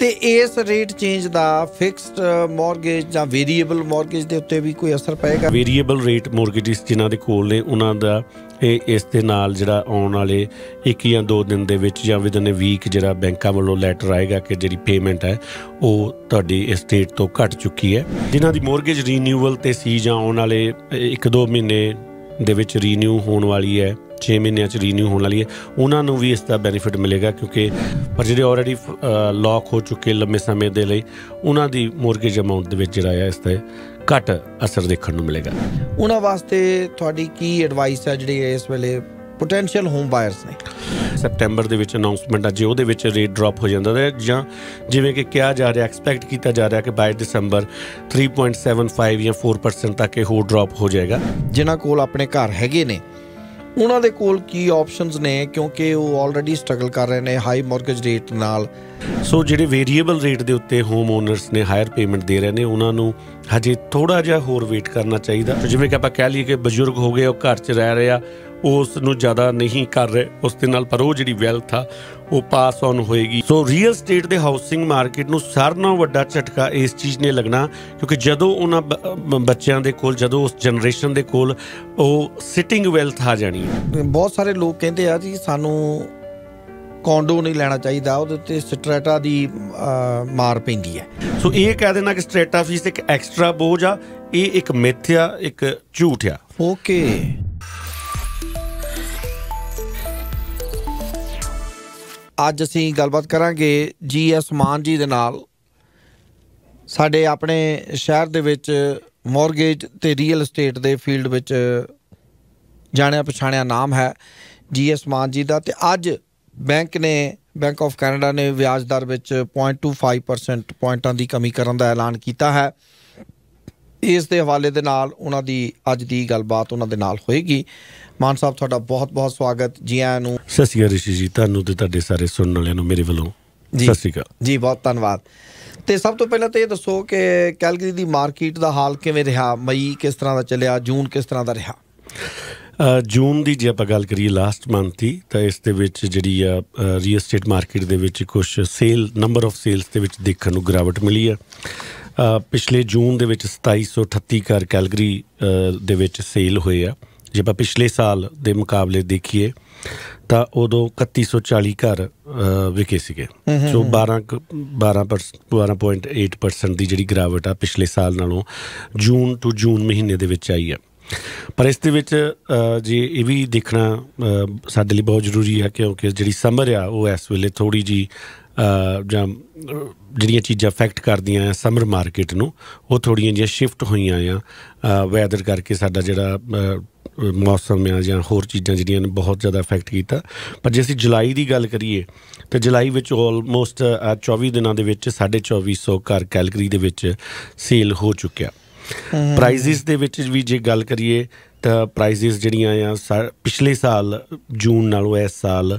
ਤੇ ਇਸ rate change ਦਾ ਫਿਕਸਡ ਮਾਰਗੇਜ ਜਾਂ ਵੇਰੀਏਬਲ ਮਾਰਗੇਜ ਦੇ ਉੱਤੇ ਵੀ ਕੋਈ ਅਸਰ ਪਏਗਾ ਵੇਰੀਏਬਲ ਰੇਟ ਮਾਰਗੇਜਸ ਜਿਨ੍ਹਾਂ ਦੇ ਕੋਲ ਨੇ ਉਹਨਾਂ ਦਾ ਇਹ ਇਸ ਦੇ ਨਾਲ ਜਿਹੜਾ ਆਉਣ ਵਾਲੇ 1 ਜਾਂ 2 ਦਿਨ ਦੇ ਵਿੱਚ ਜਾਂ ਵਿਦਨ ਅ ਵੀਕ ਜਿਹੜਾ ਬੈਂਕਾਂ ਵੱਲੋਂ ਲੈਟਰ ਆਏਗਾ ਕਿ ਜਿਹੜੀ ਪੇਮੈਂਟ ਹੈ ਉਹ ਤੁਹਾਡੀ ਇਸ ਡੇਟ ਤੋਂ ਘਟ ਚੁੱਕੀ ਹੈ ਜਿਨ੍ਹਾਂ ਦੀ ਮਾਰਗੇਜ ਰੀਨਿਊਅਲ ਤੇ ਸੀ ਜਾਂ ਆਉਣ ਵਾਲੇ 1-2 ਮਹੀਨੇ ਦੇ ਵਿੱਚ ਰੀਨਿਊ ਹੋਣ ਵਾਲੀ ਹੈ 6 ਮਹੀਨਿਆਂ ਚ ਰੀਨਿਊ ਹੋਣ ਵਾਲੀ ਹੈ ਉਹਨਾਂ ਨੂੰ ਵੀ ਇਸ ਦਾ ਬੈਨੀਫਿਟ ਮਿਲੇਗਾ ਕਿਉਂਕਿ ਪਰ ਜਿਹੜੇ ਆਲਰੇਡੀ ਲੌਕ ਹੋ ਚੁੱਕੇ ਲੰਮੇ ਸਮੇਂ ਦੇ ਲਈ ਉਹਨਾਂ ਦੀ ਮੋਰਗੇਜ ਅਮਾਉਂਟ ਦੇ ਵਿੱਚ ਜਿਹੜਾ ਆ ਇਸ ਤੇ ਘੱਟ ਅਸਰ ਦੇਖਣ ਨੂੰ ਮਿਲੇਗਾ ਉਹਨਾਂ ਵਾਸਤੇ ਤੁਹਾਡੀ ਕੀ ਐਡਵਾਈਸ ਹੈ ਜਿਹੜੀ ਇਸ ਵੇਲੇ ਪੋਟੈਂਸ਼ੀਅਲ ਹੋਮ ਬਾਇਰਸ ਨੇ ਸੈਪਟੈਂਬਰ ਦੇ ਵਿੱਚ ਅਨਾਉਂਸਮੈਂਟ ਆ ਜੇ ਉਹਦੇ ਵਿੱਚ ਰੇਟ ਡ੍ਰੌਪ ਹੋ ਜਾਂਦਾ ਹੈ ਜਾਂ ਜਿਵੇਂ ਕਿ ਕਿਹਾ ਜਾ ਰਿਹਾ ਐਕਸਪੈਕਟ ਕੀਤਾ ਜਾ ਰਿਹਾ ਕਿ ਬਾਈ ਦਸੰਬਰ 3.75 ਜਾਂ 4% ਤੱਕ ਇਹ ਹੋ ਡ੍ਰੌਪ ਹੋ ਜਾਏਗਾ ਜਿਨ੍ਹਾਂ ਕੋਲ ਆਪਣੇ ਘਰ ਹੈਗੇ ਨੇ ਉਹਨਾਂ ਦੇ ਕੋਲ ਕੀ ਆਪਸ਼ਨਸ ਨੇ ਕਿਉਂਕਿ ਉਹ ਆਲਰੇਡੀ ਸਟਰਗਲ ਕਰ ਰਹੇ ਨੇ ਹਾਈ ਮਾਰਗੇਜ ਰੇਟ ਨਾਲ ਸੋ ਜਿਹੜੇ ਵੇਰੀਏਬਲ ਰੇਟ ਦੇ ਉੱਤੇ ਹੋਮ ਓਨਰਸ ਨੇ ਹਾਇਰ ਪੇਮੈਂਟ ਦੇ ਰਹੇ ਨੇ ਉਹਨਾਂ ਨੂੰ ਹਜੇ ਥੋੜਾ ਜਿਹਾ ਹੋਰ ਵੇਟ ਕਰਨਾ ਚਾਹੀਦਾ ਜਿਵੇਂ ਕਿ ਆਪਾਂ ਕਹਿ ਲਈਏ ਕਿ ਬਜ਼ੁਰਗ ਹੋ ਗਏ ਉਹ ਘਰ 'ਚ ਰਹਿ ਰਹੇ ਆ ਉਸ ਨੂੰ ਜ਼ਿਆਦਾ ਨਹੀਂ ਕਰ ਰਹੇ ਉਸ ਦੇ ਨਾਲ ਪਰ ਉਹ ਜਿਹੜੀ ਵੈਲਥ ਆ ਉਹ ਪਾਸ ਔਨ ਹੋਏਗੀ ਸੋ ਰੀਅਲ ਸਟੇਟ ਦੇ ਹਾਊਸਿੰਗ ਮਾਰਕੀਟ ਨੂੰ ਸਾਰ ਵੱਡਾ ਝਟਕਾ ਇਸ ਚੀਜ਼ ਨੇ ਲੱਗਣਾ ਕਿਉਂਕਿ ਜਦੋਂ ਉਹਨਾਂ ਬੱਚਿਆਂ ਦੇ ਕੋਲ ਜਦੋਂ ਉਸ ਜਨਰੇਸ਼ਨ ਦੇ ਕੋਲ ਉਹ ਸਿਟਿੰਗ ਵੈਲਥ ਆ ਜਾਣੀ ਬਹੁਤ ਸਾਰੇ ਲੋਕ ਕਹਿੰਦੇ ਆ ਜੀ ਸਾਨੂੰ ਕੌਂਡੋ ਨਹੀਂ ਲੈਣਾ ਚਾਹੀਦਾ ਉਹਦੇ ਉੱਤੇ ਸਟ੍ਰੈਟਾ ਦੀ ਮਾਰ ਪੈਂਦੀ ਹੈ ਸੋ ਇਹ ਕਹਿ ਦੇਣਾ ਕਿ ਸਟ੍ਰੈਟਾ ਫੀਸ ਇੱਕ ਐਕਸਟਰਾ ਬੋਝ ਆ ਇਹ ਇੱਕ ਮਿੱਥ ਆ ਇੱਕ ਝੂਠ ਆ ਓਕੇ ਅੱਜ ਅਸੀਂ ਗੱਲਬਾਤ ਕਰਾਂਗੇ ਜੀ ਐਸ ਮਾਨ ਜੀ ਦੇ ਨਾਲ ਸਾਡੇ ਆਪਣੇ ਸ਼ਹਿਰ ਦੇ ਵਿੱਚ ਮੌਰਗੇਜ ਤੇ ਰੀਅਲ ਏਸਟੇਟ ਦੇ ਫੀਲਡ ਵਿੱਚ ਜਾਣਿਆ ਪਛਾਣਿਆ ਨਾਮ ਹੈ ਜੀ ਐਸ ਮਾਨ ਜੀ ਦਾ ਤੇ ਅੱਜ ਬੈਂਕ ਨੇ ਬੈਂਕ ਆਫ ਕੈਨੇਡਾ ਨੇ ਵਿਆਜ ਦਰ ਵਿੱਚ 0.25% ਪੁਆਇੰਟਾਂ ਦੀ ਕਮੀ ਕਰਨ ਦਾ ਐਲਾਨ ਕੀਤਾ ਹੈ ਇਸ ਦੇ ਹਵਾਲੇ ਦੇ ਨਾਲ ਉਹਨਾਂ ਦੀ ਅੱਜ ਦੀ ਗੱਲਬਾਤ ਉਹਨਾਂ ਦੇ ਨਾਲ ਹੋਏਗੀ ਮਾਨ ਸਾਹਿਬ ਤੁਹਾਡਾ ਬਹੁਤ-ਬਹੁਤ ਸਵਾਗਤ ਜੀ ਆਇਆਂ ਨੂੰ ਸਤਿ ਸ਼੍ਰੀ ਅਕਾਲ ਰਿਸ਼ੀ ਜੀ ਤੁਹਾਨੂੰ ਤੇ ਤੁਹਾਡੇ ਸਾਰੇ ਸੁਣਨ ਵਾਲਿਆਂ ਨੂੰ ਮੇਰੇ ਵੱਲੋਂ ਸਤਿ ਸ਼੍ਰੀ ਅਕਾਲ ਜੀ ਬਹੁਤ ਧੰਨਵਾਦ ਤੇ ਸਭ ਤੋਂ ਪਹਿਲਾਂ ਤਾਂ ਇਹ ਦੱਸੋ ਕਿ ਕੈਲਗਰੀ ਦੀ ਮਾਰਕੀਟ ਦਾ ਹਾਲ ਕਿਵੇਂ ਰਿਹਾ ਮਈ ਕਿਸ ਤਰ੍ਹਾਂ ਦਾ ਚੱਲਿਆ ਜੂਨ ਕਿਸ ਤਰ੍ਹਾਂ ਦਾ ਰਿਹਾ ਜੂਨ ਦੀ ਜੇ ਆਪਾਂ ਗੱਲ ਕਰੀਏ ਲਾਸਟ ਮੰਥ ਦੀ ਤਾਂ ਇਸ ਦੇ ਵਿੱਚ ਜਿਹੜੀ ਆ ਰੀਅਲ ਏਸਟੇਟ ਮਾਰਕੀਟ ਦੇ ਵਿੱਚ ਕੁਝ ਸੇਲ ਨੰਬਰ ਆਫ ਸੇਲਸ ਦੇ ਵਿੱਚ ਦੇਖਣ ਨੂੰ ਗਿਰਾਵਟ ਮਿਲੀ ਆ ਪਿਛਲੇ ਜੂਨ ਦੇ ਵਿੱਚ 2738 ਘਰ ਕੈਲਗਰੀ ਦੇ ਵਿੱਚ ਸੇਲ ਹੋਏ ਆ ਜੇ ਆਪਾਂ ਪਿਛਲੇ ਸਾਲ ਦੇ ਮੁਕਾਬਲੇ ਦੇਖੀਏ ਤਾਂ ਉਦੋਂ 3140 ਘਰ ਵਿਕੇ ਸੀਗੇ ਜੋ 12 12.8% ਦੀ ਜਿਹੜੀ ਗਰਾਵਟ ਆ ਪਿਛਲੇ ਸਾਲ ਨਾਲੋਂ ਜੂਨ ਟੂ ਜੂਨ ਮਹੀਨੇ ਦੇ ਵਿੱਚ ਆਈ ਹੈ ਪਰ ਇਸ ਦੇ ਵਿੱਚ ਜੇ ਇਹ ਵੀ ਦੇਖਣਾ ਸਾਡੇ ਲਈ ਬਹੁਤ ਜ਼ਰੂਰੀ ਹੈ ਕਿਉਂਕਿ ਜਿਹੜੀ ਸਮਰ ਆ ਉਹ ਇਸ ਵੇਲੇ ਥੋੜੀ ਜੀ ਜਾਂ ਜਿਹੜੀਆਂ ਚੀਜ਼ਾਂ ਅਫੈਕਟ ਕਰਦੀਆਂ ਆ ਸਮਰ ਮਾਰਕੀਟ ਨੂੰ ਉਹ ਥੋੜੀਆਂ ਜਿਹੀਆਂ ਸ਼ਿਫਟ ਹੋਈਆਂ ਆ ਵੈਦਰ ਕਰਕੇ ਸਾਡਾ ਜਿਹੜਾ ਮੌਸਮ ਆ ਜਾਂ ਹੋਰ ਚੀਜ਼ਾਂ ਜਿਹੜੀਆਂ ਨੇ ਬਹੁਤ ਜ਼ਿਆਦਾ ਅਫੈਕਟ ਕੀਤਾ ਪਰ ਜੇ ਅਸੀਂ ਜੁਲਾਈ ਦੀ ਗੱਲ ਕਰੀਏ ਤੇ ਜੁਲਾਈ ਵਿੱਚ ਆਲਮੋਸਟ 24 ਦਿਨਾਂ ਦੇ ਵਿੱਚ 2400 ਘਰ ਕੈਲਗਰੀ ਦੇ ਵਿੱਚ ਸੇਲ ਹੋ ਚੁੱਕਿਆ ਪ੍ਰਾਈਸਿਸ ਦੇ ਵਿੱਚ ਵੀ ਜੇ ਗੱਲ ਕਰੀਏ ਤਾਂ ਪ੍ਰਾਈਸਿਸ ਜਿਹੜੀਆਂ ਆ ਪਿਛਲੇ ਸਾਲ ਜੂਨ ਨਾਲੋਂ ਇਸ ਸਾਲ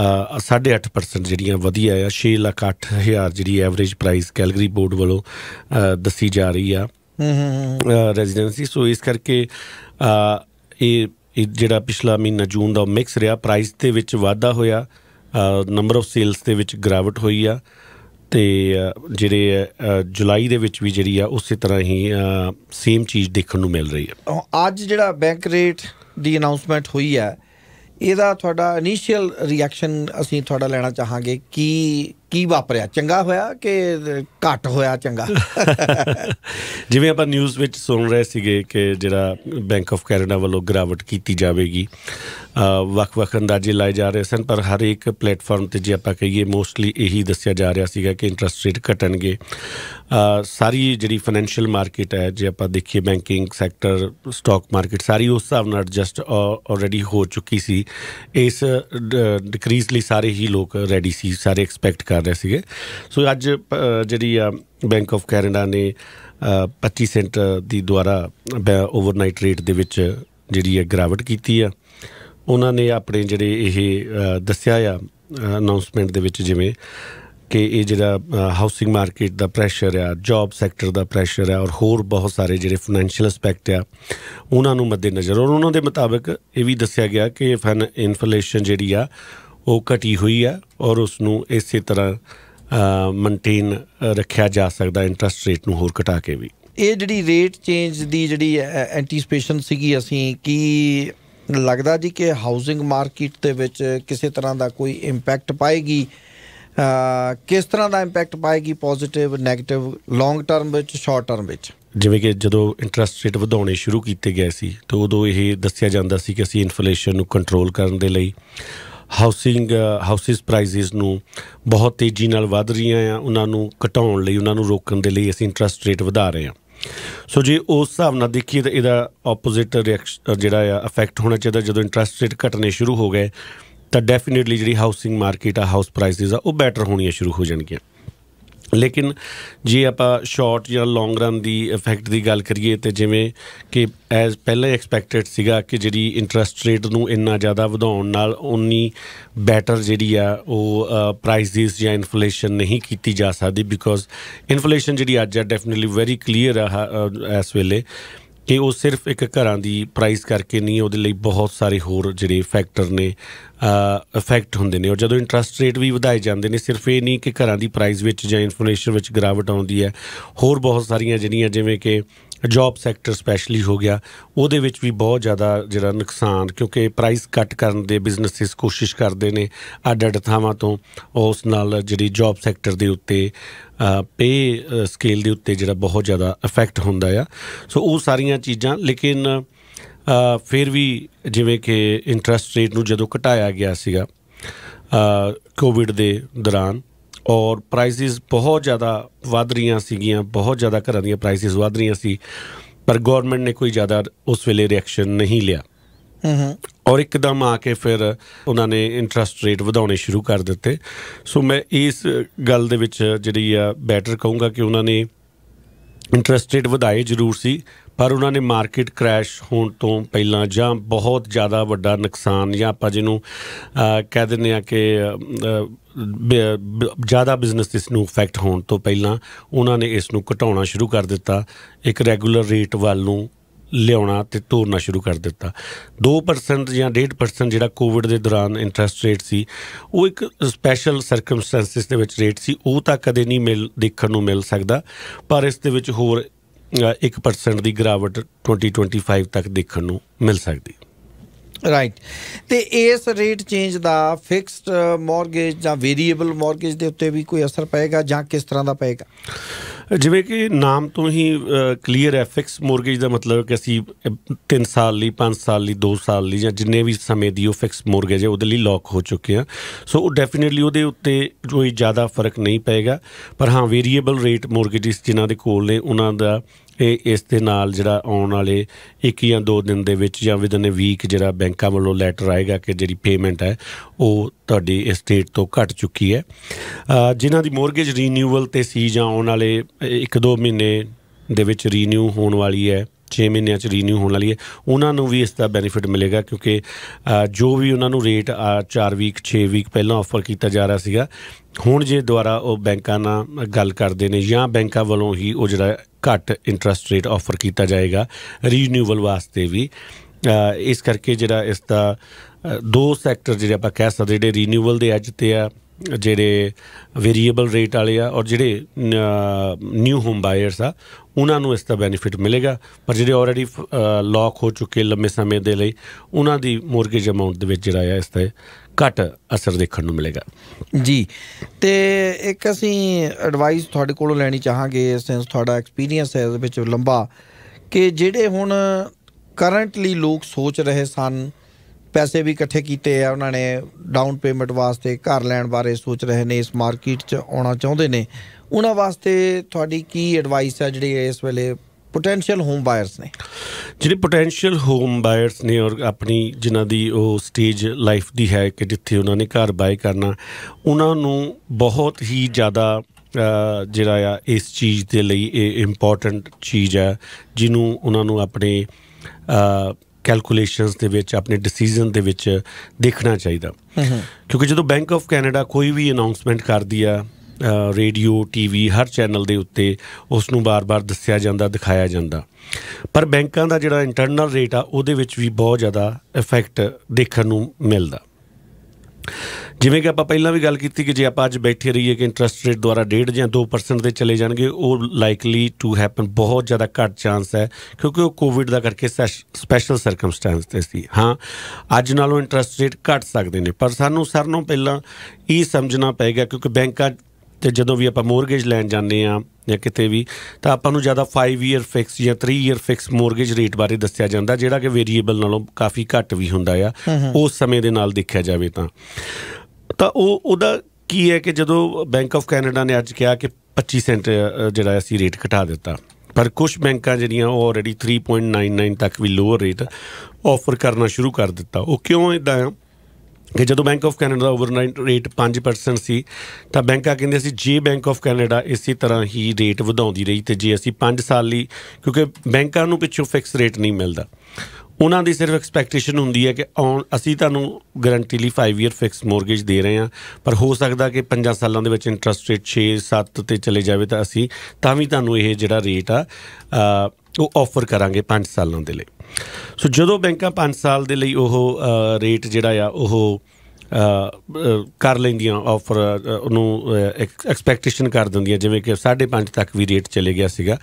8.5% ਜਿਹੜੀਆਂ ਵਧੀਆ ਆ 6 ਲੱਖ 8000 ਜਿਹੜੀ ਐਵਰੇਜ ਪ੍ਰਾਈਸ ਕੈਲਗਰੀ ਬੋਰਡ ਵੱਲੋਂ ਦੱਸੀ ਜਾ ਰਹੀ ਆ ਰੈਜ਼ੀਡੈਂਸੀ ਸੋ ਇਸ ਕਰਕੇ ਇਹ ਜਿਹੜਾ ਪਿਛਲਾ ਮਹੀਨਾ ਜੂਨ ਦਾ ਮਿਕਸ ਰਿਹਾ ਪ੍ਰਾਈਸ ਦੇ ਵਿੱਚ ਵਾਧਾ ਹੋਇਆ ਨੰਬਰ ਆਫ ਸੇਲਸ ਦੇ ਵਿੱਚ ਗਿਰਾਵਟ ਹੋਈ ਆ ਤੇ ਜਿਹੜੇ ਜੁਲਾਈ ਦੇ ਵਿੱਚ ਵੀ ਜਿਹੜੀ ਆ ਉਸੇ ਤਰ੍ਹਾਂ ਹੀ ਸੇਮ ਚੀਜ਼ ਦੇਖਣ ਨੂੰ ਮਿਲ ਰਹੀ ਹੈ ਅੱਜ ਜਿਹੜਾ ਬੈਂਕ ਰੇਟ ਦੀ ਅਨਾਉਂਸਮੈਂਟ ਹੋਈ ਹੈ ਇਹਦਾ ਤੁਹਾਡਾ ਇਨੀਸ਼ੀਅਲ ਰਿਐਕਸ਼ਨ ਅਸੀਂ ਤੁਹਾਡਾ ਲੈਣਾ ਚਾਹਾਂਗੇ ਕੀ ਕੀ ਵਾਪਰਿਆ ਚੰਗਾ ਹੋਇਆ ਕਿ ਘਟ ਹੋਇਆ ਚੰਗਾ ਜਿਵੇਂ ਆਪਾਂ ਨਿਊਜ਼ ਵਿੱਚ ਸੁਣ ਰਹੇ ਸੀਗੇ ਕਿ ਜਿਹੜਾ ਬੈਂਕ ਆਫ ਕੈਨੇਡਾ ਵੱਲੋਂ ਗਰਾਵਟ ਕੀਤੀ ਜਾਵੇਗੀ ਵੱਖ-ਵੱਖ ਅੰਦਾਜ਼ੇ ਲਾਏ ਜਾ ਰਹੇ ਸਨ ਪਰ ਹਰ ਇੱਕ ਪਲੇਟਫਾਰਮ ਤੇ ਜੇ ਆਪਾਂ ਕਹੀਏ ਮੋਸਟਲੀ ਇਹੀ ਦੱਸਿਆ ਜਾ ਰਿਹਾ ਸੀਗਾ ਕਿ ਇੰਟਰਸਟ ਰੇਟ ਘਟਣਗੇ ਸਾਰੀ ਜਿਹੜੀ ਫਾਈਨੈਂਸ਼ੀਅਲ ਮਾਰਕੀਟ ਹੈ ਜੇ ਆਪਾਂ ਦੇਖੀਏ ਬੈਂਕਿੰਗ ਸੈਕਟਰ ਸਟਾਕ ਮਾਰਕੀਟ ਸਾਰੀ ਉਸ ਹਿਸਾਬ ਨਾਲ ਐਡਜਸਟ ਆਲਰੇਡੀ ਹੋ ਚੁੱਕੀ ਸੀ ਇਸ ਡਿਕਰੀਜ਼ ਲਈ ਸਾਰੇ ਹੀ ਲੋਕ ਰੈਡੀ ਸੀ ਸਾਰੇ ਐਕਸਪੈਕਟ ਕਰ ਰਹੇ ਸੀਗੇ ਸੋ ਅੱਜ ਜਿਹੜੀ ਆ ਬੈਂਕ ਆਫ ਕੈਨੇਡਾ ਨੇ 25 ਸੈਂਟ ਦੀ ਦੁਆਰਾ ਓਵਰਨਾਈਟ ਰੇਟ ਦੇ ਵਿੱਚ ਜਿਹੜੀ ਹੈ ਗਿਰਾਵਟ ਕੀਤੀ ਆ ਉਹਨਾਂ ਨੇ ਆਪਣੇ ਜਿਹੜੇ ਇਹ ਦੱਸਿਆ ਆ ਅਨਾਉਂਸਮੈਂਟ ਦੇ ਵਿੱਚ ਜਿਵੇਂ ਕਿ ਇਹ ਜਿਹੜਾ ਹਾਊਸਿੰਗ ਮਾਰਕੀਟ ਦਾ ਪ੍ਰੈਸ਼ਰ ਆ ਜੌਬ ਸੈਕਟਰ ਦਾ ਪ੍ਰੈਸ਼ਰ ਆ ਔਰ ਹੋਰ ਬਹੁਤ ਸਾਰੇ ਜਿਹੜੇ ਫਾਈਨੈਂਸ਼ੀਅਲ ਐਸਪੈਕਟ ਆ ਉਹਨਾਂ ਨੂੰ ਮੱਦੇ ਨਜ਼ਰ ਔਰ ਉਹਨਾਂ ਦੇ ਮੁਤਾਬਕ ਇਹ ਵੀ ਦੱਸਿਆ ਗਿਆ ਕਿ ਇਨਫਲੇਸ਼ਨ ਜਿਹੜੀ ਆ ਉਹ ਘਟੀ ਹੋਈ ਆ ਔਰ ਉਸ ਨੂੰ ਇਸੇ ਤਰ੍ਹਾਂ ਮੇਨਟੇਨ ਰੱਖਿਆ ਜਾ ਸਕਦਾ ਇੰਟਰਸਟ ਰੇਟ ਨੂੰ ਹੋਰ ਘਟਾ ਕੇ ਵੀ ਇਹ ਜਿਹੜੀ ਰੇਟ ਚੇਂਜ ਦੀ ਜਿਹੜੀ ਐਂਟੀਸਪੇਸ਼ਨ ਸੀਗੀ ਅਸੀਂ ਕੀ ਲੱਗਦਾ ਜੀ ਕਿ ਹਾਊਸਿੰਗ ਮਾਰਕੀਟ ਦੇ ਵਿੱਚ ਕਿਸੇ ਤਰ੍ਹਾਂ ਦਾ ਕੋਈ ਇੰਪੈਕਟ ਪਾਏਗੀ ਕਿਸ ਤਰ੍ਹਾਂ ਦਾ ਇੰਪੈਕਟ ਪਾਏਗੀ ਪੋਜ਼ਿਟਿਵ 네ਗੇਟਿਵ ਲੌਂਗ ਟਰਮ ਵਿੱਚ ਸ਼ਾਰਟ ਟਰਮ ਵਿੱਚ ਜਿਵੇਂ ਕਿ ਜਦੋਂ ਇੰਟਰਸਟ ਰੇਟ ਵਧਾਉਣੇ ਸ਼ੁਰੂ ਕੀਤੇ ਗਏ ਸੀ ਤਾਂ ਉਦੋਂ ਇਹ ਦੱਸਿਆ ਜਾਂਦਾ ਸੀ ਕਿ ਅਸੀਂ ਇਨਫਲੇਸ਼ਨ ਨੂੰ ਕੰਟਰੋਲ ਕਰਨ ਦੇ ਲਈ ਹਾਊਸਿੰਗ ਹਾਊਸਿਸ ਪ੍ਰਾਈਸਿਸ ਨੂੰ ਬਹੁਤ ਤੇਜ਼ੀ ਨਾਲ ਵਧ ਰਹੀਆਂ ਆ ਉਹਨਾਂ ਨੂੰ ਘਟਾਉਣ ਲਈ ਉਹਨਾਂ ਨੂੰ ਰੋਕਣ ਦੇ ਲਈ ਅਸੀਂ ਇੰਟਰਸਟ ਰੇਟ ਵਧਾ ਰਹੇ ਹਾਂ ਸੋ ਜੇ ਉਸ ਹਿਸਾਬ ਨਾਲ ਦੇਖੀਏ ਤਾਂ ਇਹਦਾ ਆਪੋਜ਼ਿਟ ਰਿਐਕਸ਼ਨ ਜਿਹੜਾ ਆ ਇਫੈਕਟ ਹੋਣਾ ਚਾਹੀਦਾ ਜਦੋਂ ਇੰਟਰਸਟ ਰੇਟ ਘਟਨੇ ਸ਼ੁਰੂ ਹੋ ਗਏ ਤਾਂ ਡੈਫੀਨਿਟਲੀ ਜਿਹੜੀ ਹਾਊਸਿੰਗ ਮਾਰਕੀਟ ਆ ਹਾਊਸ ਪ੍ਰਾਈਸਿਸ ਆ ਉਹ ਬੈਟਰ ਹੋਣੀਆਂ ਸ਼ੁਰੂ ਹੋ ਜਾਣਗੀਆਂ ਲੇਕਿਨ ਜੇ ਆਪਾਂ ਸ਼ਾਰਟ ਜਾਂ ਲੌਂਗ ਰਨ ਦੀ ਇਫੈਕਟ ਦੀ ਗੱਲ ਕਰੀਏ ਤੇ ਜਿਵੇਂ ਕਿ ਐਸ ਪਹਿਲਾਂ ਐਕਸਪੈਕਟਡ ਸੀਗਾ ਕਿ ਜਿਹੜੀ ਇੰਟਰਸਟ ਰੇਟ ਨੂੰ ਇੰਨਾ ਜ਼ਿਆਦਾ ਵਧਾਉਣ ਨਾਲ ਉਨੀ ਬੈਟਰ ਜਿਹੜੀ ਆ ਉਹ ਪ੍ਰਾਈਸਿਸ ਜਾਂ ਇਨਫਲੇਸ਼ਨ ਨਹੀਂ ਕੀਤੀ ਜਾ ਸਕਦੀ ਬਿਕੋਜ਼ ਇਨਫਲੇਸ਼ਨ ਜਿਹੜੀ ਅੱਜ ਆ ਡੈਫੀਨਿਟਲੀ ਵੈਰੀ ਕਲੀਅਰ ਆ ਇਸ ਵੇਲੇ ਕਿ ਉਹ ਸਿਰਫ ਇੱਕ ਘਰਾਂ ਦੀ ਪ੍ਰਾਈਸ ਕਰਕੇ ਨਹੀਂ ਉਹਦੇ ਲਈ ਬਹੁਤ ਸਾਰੇ ਹੋਰ ਜਿਹੜੇ ਫੈਕਟਰ ਨੇ ਅ ਇਫੈਕਟ ਹੁੰਦੇ ਨੇ ਔਰ ਜਦੋਂ ਇੰਟਰਸਟ ਰੇਟ ਵੀ ਵਧਾਏ ਜਾਂਦੇ ਨੇ ਸਿਰਫ ਇਹ ਨਹੀਂ ਕਿ ਘਰਾਂ ਦੀ ਪ੍ਰਾਈਸ ਵਿੱਚ ਜਾਂ ਇਨਫਲੇਸ਼ਨ ਵਿੱਚ ਗਿਰਾਵਟ ਆਉਂਦੀ ਹੈ ਹੋਰ ਬਹੁਤ ਸਾਰੀਆਂ ਜਿਹੜੀਆਂ ਜਿਵੇਂ ਕਿ ਜੌਬ ਸੈਕਟਰ ਸਪੈਸ਼ਲੀ ਹੋ ਗਿਆ ਉਹਦੇ ਵਿੱਚ ਵੀ ਬਹੁਤ ਜ਼ਿਆਦਾ ਜਿਹੜਾ ਨੁਕਸਾਨ ਕਿਉਂਕਿ ਪ੍ਰਾਈਸ ਕੱਟ ਕਰਨ ਦੇ ਬਿਜ਼ਨੈਸਿਸ ਕੋਸ਼ਿਸ਼ ਕਰਦੇ ਨੇ ਅੱਡ ਅੱਡ ਥਾਵਾਂ ਤੋਂ ਉਸ ਨਾਲ ਜਿਹੜੀ ਜੌਬ ਸੈਕਟਰ ਦੇ ਉੱਤੇ ਪੇ ਸਕੇਲ ਦੇ ਉੱਤੇ ਜਿਹੜਾ ਬਹੁਤ ਜ਼ਿਆਦਾ ਇਫੈਕਟ ਹੁੰਦਾ ਆ ਸੋ ਉਹ ਸਾਰੀਆਂ ਚੀਜ਼ਾਂ ਲੇਕਿਨ ਫਿਰ ਵੀ ਜਿਵੇਂ ਕਿ ਇੰਟਰਸਟ ਰੇਟ ਨੂੰ ਜਦੋਂ ਘਟਾਇਆ ਗਿਆ ਸੀਗਾ ਕੋਵਿਡ ਦੇ ਦੌਰਾਨ ਔਰ ਪ੍ਰਾਈਸਿਸ ਬਹੁਤ ਜ਼ਿਆਦਾ ਵਧ ਰਹੀਆਂ ਸੀਗੀਆਂ ਬਹੁਤ ਜ਼ਿਆਦਾ ਘਰਾਂ ਦੀਆਂ ਪ੍ਰਾਈਸਿਸ ਵਧ ਰਹੀਆਂ ਸੀ ਪਰ ਗਵਰਨਮੈਂਟ ਨੇ ਕੋਈ ਜ਼ਿਆਦਾ ਉਸ ਵੇਲੇ ਰਿਐਕਸ਼ਨ ਨਹੀਂ ਲਿਆ ਹਮਮ ਔਰ ਇੱਕਦਮ ਆ ਕੇ ਫਿਰ ਉਹਨਾਂ ਨੇ ਇੰਟਰਸਟ ਰੇਟ ਵਧਾਉਣੇ ਸ਼ੁਰੂ ਕਰ ਦਿੱਤੇ ਸੋ ਮੈਂ ਇਸ ਗੱਲ ਦੇ ਵਿੱਚ ਜਿਹੜੀ ਆ ਬੈਟਰ ਕਹੂੰਗਾ ਕਿ ਉਹਨਾਂ ਨੇ ਇੰਟਰਸਟ ਰੇਟ ਵਧਾਏ ਜ਼ਰੂਰ ਸੀ ਪਰ ਉਹਨਾਂ ਨੇ ਮਾਰਕੀਟ ਕ੍ਰੈਸ਼ ਹੋਣ ਤੋਂ ਪਹਿਲਾਂ ਜਾਂ ਬਹੁਤ ਜ਼ਿਆਦਾ ਵੱਡਾ ਨੁਕਸਾਨ ਜਾਂ ਆਪਾਂ ਜਿਹਨੂੰ ਕਹਿ ਦਿੰਦੇ ਆ ਕਿ ਜ਼ਿਆਦਾ ਬਿਜ਼ਨਸ ਇਸ ਨੂੰ ਇਫੈਕਟ ਹੋਣ ਤੋਂ ਪਹਿਲਾਂ ਉਹਨਾਂ ਨੇ ਇਸ ਨੂੰ ਘਟਾਉਣਾ ਸ਼ੁਰੂ ਕਰ ਦਿੱਤਾ ਇੱਕ ਰੈਗੂਲਰ ਰੇਟ ਵੱਲ ਨੂੰ ਲਿਆਉਣਾ ਤੇ ਤੋੜਨਾ ਸ਼ੁਰੂ ਕਰ ਦਿੱਤਾ 2% ਜਾਂ 1.5% ਜਿਹੜਾ ਕੋਵਿਡ ਦੇ ਦੌਰਾਨ ਇੰਟਰਸਟ ਰੇਟ ਸੀ ਉਹ ਇੱਕ ਸਪੈਸ਼ਲ ਸਰਕਮਸਟੈਂਸਸ ਦੇ ਵਿੱਚ ਰੇਟ ਸੀ ਉਹ ਤਾਂ ਕਦੇ ਨਹੀਂ ਮਿਲ ਦੇਖਣ ਨੂੰ ਮਿਲ ਸਕਦਾ ਪਰ ਇਸ ਦੇ ਵਿੱਚ ਹੋਰ 1% ਦੀ ਗਿਰਾਵਟ 2025 ਤੱਕ ਦੇਖਣ ਨੂੰ ਮਿਲ ਸਕਦੀ ਰਾਈਟ ਤੇ ਇਸ ਰੇਟ ਚੇਂਜ ਦਾ ਫਿਕਸਡ ਮਾਰਗੇਜ uh, ਜਾਂ ਵੇਰੀਏਬਲ ਮਾਰਗੇਜ ਦੇ ਉੱਤੇ ਵੀ ਕੋਈ ਅਸਰ ਪਏਗਾ ਜਾਂ ਕਿਸ ਤਰ੍ਹਾਂ ਦਾ ਪਏਗਾ ਜਿਵੇਂ ਕਿ ਨਾਮ ਤੋਂ ਹੀ ਕਲੀਅਰ ਹੈ ਫਿਕਸ ਮਾਰਗੇਜ ਦਾ ਮਤਲਬ ਕਿ ਅਸੀਂ 3 ਸਾਲ ਲਈ 5 ਸਾਲ ਲਈ 2 ਸਾਲ ਲਈ ਜਾਂ ਜਿੰਨੇ ਵੀ ਸਮੇਂ ਦੀ ਉਹ ਫਿਕਸ ਮਾਰਗੇਜ ਹੈ ਉਹਦੇ ਲਈ ਲੌਕ ਹੋ ਚੁੱਕੇ ਆ ਸੋ ਉਹ ਡੈਫੀਨਿਟਲੀ ਉਹਦੇ ਉੱਤੇ ਕੋਈ ਜ਼ਿਆਦਾ ਫਰਕ ਨਹੀਂ ਪਏਗਾ ਪਰ ਹਾਂ ਵੇਰੀਏਬਲ ਰੇਟ ਮਾਰਗੇਜਸ ਜਿਨ੍ਹਾਂ ਦੇ ਕੋਲ ਨੇ ਉਹਨਾਂ ਦਾ ਇਹ ਇਸ ਦੇ ਨਾਲ ਜਿਹੜਾ ਆਉਣ ਵਾਲੇ 1 ਜਾਂ 2 ਦਿਨ ਦੇ ਵਿੱਚ ਜਾਂ ਵਿਦਨ ਇੱਕ ਵੀਕ ਜਿਹੜਾ ਬੈਂਕਾਂ ਵੱਲੋਂ ਲੈਟਰ ਆਏਗਾ ਕਿ ਜਿਹੜੀ ਪੇਮੈਂਟ ਹੈ ਉਹ ਤੁਹਾਡੀ ਇਸ ਡੇਟ ਤੋਂ ਘਟ ਚੁੱਕੀ ਹੈ ਜਿਨ੍ਹਾਂ ਦੀ ਮੋਰਗੇਜ ਰੀਨਿਊਅਲ ਤੇ ਸੀ ਜਾਂ ਆਉਣ ਵਾਲੇ 1-2 ਮਹੀਨੇ ਦੇ ਵਿੱਚ ਰੀਨਿਊ ਹੋਣ ਵਾਲੀ ਹੈ 6 ਮਹੀਨਿਆਂ ਚ ਰੀਨਿਊ ਹੋਣ ਵਾਲੀ ਹੈ ਉਹਨਾਂ ਨੂੰ ਵੀ ਇਸ ਦਾ ਬੈਨੀਫਿਟ ਮਿਲੇਗਾ ਕਿਉਂਕਿ ਜੋ ਵੀ ਉਹਨਾਂ ਨੂੰ ਰੇਟ 4 ਵੀਕ 6 ਵੀਕ ਪਹਿਲਾਂ ਆਫਰ ਕੀਤਾ ਜਾ ਰਿਹਾ ਸੀਗਾ ਹੁਣ ਜੇ ਦੁਆਰਾ ਉਹ ਬੈਂਕਾਂ ਨਾਲ ਗੱਲ ਕਰਦੇ ਨੇ ਜਾਂ ਬੈਂਕਾਂ ਵੱਲੋਂ ਹੀ ਉਹ ਜਿਹੜਾ ਘੱਟ ਇੰਟਰਸਟ ਰੇਟ ਆਫਰ ਕੀਤਾ ਜਾਏਗਾ ਰੀਨਿਊਅਲ ਵਾਸਤੇ ਵੀ ਇਸ ਕਰਕੇ ਜਿਹੜਾ ਇਸ ਦਾ ਦੋ ਸੈਕਟਰ ਜਿਹੜੇ ਆਪਾਂ ਕਹਿ ਸਕਦੇ ਜਿਹੜੇ ਰੀਨਿਊਅਲ ਦੇ ਅੱਜ ਤੇ ਆ ਜਿਹੜੇ ਵੇਰੀਏਬਲ ਰੇਟ ਵਾਲੇ ਆ ਔਰ ਜਿਹੜੇ ਨਿਊ ਹੋਮ ਬਾਇਰਸ ਆ ਉਹਨਾਂ ਨੂੰ ਇਸ ਦਾ ਬੈਨੀਫਿਟ ਮਿਲੇਗਾ ਪਰ ਜਿਹੜੇ ਆਲਰੇਡੀ ਲੌਕ ਹੋ ਚੁੱਕੇ ਲੰਮੇ ਸਮੇਂ ਦੇ ਲਈ ਉਹਨਾਂ ਦੀ ਮੋਰਗੇਜ ਅਮਾਉਂਟ ਦੇ ਵਿੱਚ ਜਿਹੜਾ ਆ ਇਸ ਤੇ ਘੱਟ ਅਸਰ ਦੇਖਣ ਨੂੰ ਮਿਲੇਗਾ ਜੀ ਤੇ ਇੱਕ ਅਸੀਂ ਐਡਵਾਈਸ ਤੁਹਾਡੇ ਕੋਲੋਂ ਲੈਣੀ ਚਾਹਾਂਗੇ ਸਿੰਸ ਤੁਹਾਡਾ ਐਕਸਪੀਰੀਅੰਸ ਹੈ ਇਸ ਵਿੱਚ ਲੰਬਾ ਕਿ ਜਿਹੜੇ ਹੁਣ ਕਰੰਟਲੀ ਲੋਕ ਸੋਚ ਰਹੇ ਸਨ ਪੈਸੇ ਵੀ ਇਕੱਠੇ ਕੀਤੇ ਆ ਉਹਨਾਂ ਨੇ ਡਾਊਨ ਪੇਮੈਂਟ ਵਾਸਤੇ ਘਰ ਲੈਣ ਬਾਰੇ ਸੋਚ ਰਹੇ ਨੇ ਇਸ ਮਾਰਕੀਟ 'ਚ ਆਉਣਾ ਚਾਹੁੰਦੇ ਨੇ ਉਹਨਾਂ ਵਾਸਤੇ ਤੁਹਾਡੀ ਕੀ ਐਡਵਾਈਸ ਹੈ ਜਿਹੜੀ ਇਸ ਵੇਲੇ ਪੋਟੈਂਸ਼ੀਅਲ ਹੋਮ ਬਾਇਰਸ ਨੇ ਜਿਹੜੇ ਪੋਟੈਂਸ਼ੀਅਲ ਹੋਮ ਬਾਇਰਸ ਨੇ ਔਰ ਆਪਣੀ ਜਿਨ੍ਹਾਂ ਦੀ ਉਹ ਸਟੇਜ ਲਾਈਫ ਦੀ ਹੈ ਕਿ ਜਿੱਥੇ ਉਹਨਾਂ ਨੇ ਘਰ ਬਾਏ ਕਰਨਾ ਉਹਨਾਂ ਨੂੰ ਬਹੁਤ ਹੀ ਜ਼ਿਆਦਾ ਜਿਹੜਾ ਆ ਇਸ ਚੀਜ਼ ਦੇ ਲਈ ਇਹ ਇੰਪੋਰਟੈਂਟ ਚੀਜ਼ ਹੈ ਜਿਹਨੂੰ ਉਹਨਾਂ ਨੂੰ ਆਪਣੇ ਕੈਲਕੂਲੇਸ਼ਨਸ ਦੇ ਵਿੱਚ ਆਪਣੇ ਡਿਸੀਜਨ ਦੇ ਵਿੱਚ ਦੇਖਣਾ ਚਾਹੀਦਾ ਕਿਉਂਕਿ ਜਦੋਂ ਬੈਂਕ ਆਫ ਕੈਨੇਡਾ ਕੋਈ ਵੀ ਅਨਾਉਂਸਮੈਂਟ ਕਰਦੀ ਆ ਰੇਡੀਓ ਟੀਵੀ ਹਰ ਚੈਨਲ ਦੇ ਉੱਤੇ ਉਸ ਨੂੰ ਬਾਰ-ਬਾਰ ਦੱਸਿਆ ਜਾਂਦਾ ਦਿਖਾਇਆ ਜਾਂਦਾ ਪਰ ਬੈਂਕਾਂ ਦਾ ਜਿਹੜਾ ਇੰਟਰਨਲ ਰੇਟ ਆ ਉਹਦੇ ਵਿੱਚ ਵੀ ਬਹੁਤ ਜ਼ਿਆਦਾ ਇਫੈਕਟ ਦੇਖਣ ਨੂੰ ਮਿਲਦਾ ਜਿਵੇਂ ਕਿ ਆਪਾਂ ਪਹਿਲਾਂ ਵੀ ਗੱਲ ਕੀਤੀ ਕਿ ਜੇ ਆਪਾਂ ਅੱਜ ਬੈਠੇ ਰਹੀਏ ਕਿ ਇੰਟਰਸਟ ਰੇਟ ਦੁਆਰਾ 1.5 ਜਾਂ 2% ਦੇ ਚਲੇ ਜਾਣਗੇ ਉਹ ਲਾਈਕਲੀ ਟੂ ਹੈਪਨ ਬਹੁਤ ਜ਼ਿਆਦਾ ਘੱਟ ਚਾਂਸ ਹੈ ਕਿਉਂਕਿ ਉਹ ਕੋਵਿਡ ਦਾ ਕਰਕੇ ਸਪੈਸ਼ਲ ਸਰਕਮਸਟੈਂਸ ਤੇ ਸੀ ਹਾਂ ਅੱਜ ਨਾਲੋਂ ਇੰਟਰਸਟ ਰੇਟ ਘੱਟ ਸਕਦੇ ਨੇ ਪਰ ਸਾਨੂੰ ਸਰ ਨੂੰ ਪਹਿਲਾਂ ਇਹ ਸਮਝਣਾ ਪਏਗਾ ਕਿਉਂਕਿ ਬੈਂਕਾਂ ਤੇ ਜਦੋਂ ਵੀ ਆਪਾਂ ਮੋਰਗੇਜ ਲੈਣ ਜਾਂਦੇ ਆ ਜਾਂ ਕਿਤੇ ਵੀ ਤਾਂ ਆਪਾਂ ਨੂੰ ਜ਼ਿਆਦਾ 5 ਇਅਰ ਫਿਕਸ ਜਾਂ 3 ਇਅਰ ਫਿਕਸ ਮੋਰਗੇਜ ਰੇਟ ਬਾਰੇ ਦੱਸਿਆ ਜਾਂਦਾ ਜਿਹੜਾ ਕਿ ਵੇਰੀਏਬਲ ਨਾਲੋਂ ਕਾਫੀ ਘੱਟ ਵੀ ਹੁੰਦਾ ਆ ਉਸ ਸਮੇਂ ਦੇ ਨਾਲ ਦੇਖਿਆ ਜਾਵੇ ਤਾਂ ਤਾਂ ਉਹ ਉਹਦਾ ਕੀ ਹੈ ਕਿ ਜਦੋਂ ਬੈਂਕ ਆਫ ਕੈਨੇਡਾ ਨੇ ਅੱਜ ਕਿਹਾ ਕਿ 25 ਸੈਂਟ ਜਿਹੜਾ ਅਸੀਂ ਰੇਟ ਘਟਾ ਦਿੱਤਾ ਪਰ ਕੁਝ ਬੈਂਕਾਂ ਜਿਹੜੀਆਂ ਉਹ ਆਲਰੇਡੀ 3.99 ਤੱਕ ਵੀ ਲੋਅਰ ਰੇਟ ਆਫਰ ਕਰਨਾ ਸ਼ੁਰੂ ਕਰ ਦਿੱਤਾ ਉਹ ਕਿਉਂ ਇਦਾਂ ਹੈ ਕਿ ਜਦੋਂ ਬੈਂਕ ਆਫ ਕੈਨੇਡਾ ਦਾ ਓਵਰਨਾਈਟ ਰੇਟ 5% ਸੀ ਤਾਂ ਬੈਂਕਾਂ ਕਹਿੰਦੇ ਸੀ ਜੇ ਬੈਂਕ ਆਫ ਕੈਨੇਡਾ ਇਸੇ ਤਰ੍ਹਾਂ ਹੀ ਰੇਟ ਵਧਾਉਂਦੀ ਰਹੀ ਤੇ ਜੇ ਅਸੀਂ 5 ਸਾਲ ਲਈ ਕਿਉਂਕਿ ਬੈਂਕਾਂ ਨੂੰ ਪਿੱਛੋਂ ਫਿਕਸ ਰੇਟ ਨਹੀਂ ਮਿਲਦਾ ਉਹਨਾਂ ਦੀ ਸਿਰਫ ਐਕਸਪੈਕਟੇਸ਼ਨ ਹੁੰਦੀ ਹੈ ਕਿ ਆਉਣ ਅਸੀਂ ਤੁਹਾਨੂੰ ਗਰੰਟੀਲੀ ਲਈ 5 ਇਅਰ ਫਿਕਸ ਮੋਰਗੇਜ ਦੇ ਰਹੇ ਹਾਂ ਪਰ ਹੋ ਸਕਦਾ ਕਿ 5 ਸਾਲਾਂ ਦੇ ਵਿੱਚ ਇੰਟਰਸਟ ਰੇਟ 6 7 ਤੇ ਚਲੇ ਜਾਵੇ ਤਾਂ ਅਸੀਂ ਤਾਂ ਵੀ ਤੁਹਾਨੂੰ ਇਹ ਜਿਹੜਾ ਰੇਟ ਆ ਉਹ ਆਫਰ ਕਰਾਂਗੇ 5 ਸਾਲਾਂ ਦੇ ਲਈ ਸੋ ਜਦੋਂ ਬੈਂਕਾਂ 5 ਸਾਲ ਦੇ ਲਈ ਉਹ ਰੇਟ ਜਿਹੜਾ ਆ ਉਹ ਕਰ ਲੈਂਦੀਆਂ ਆਫਰ ਉਹਨੂੰ ਐਕਸਪੈਕਟੇਸ਼ਨ ਕਰ ਦਿੰਦੀਆਂ ਜਿਵੇਂ ਕਿ 5.5 ਤੱਕ ਵੀ ਰੇਟ ਚਲੇ ਗਿਆ ਸੀਗਾ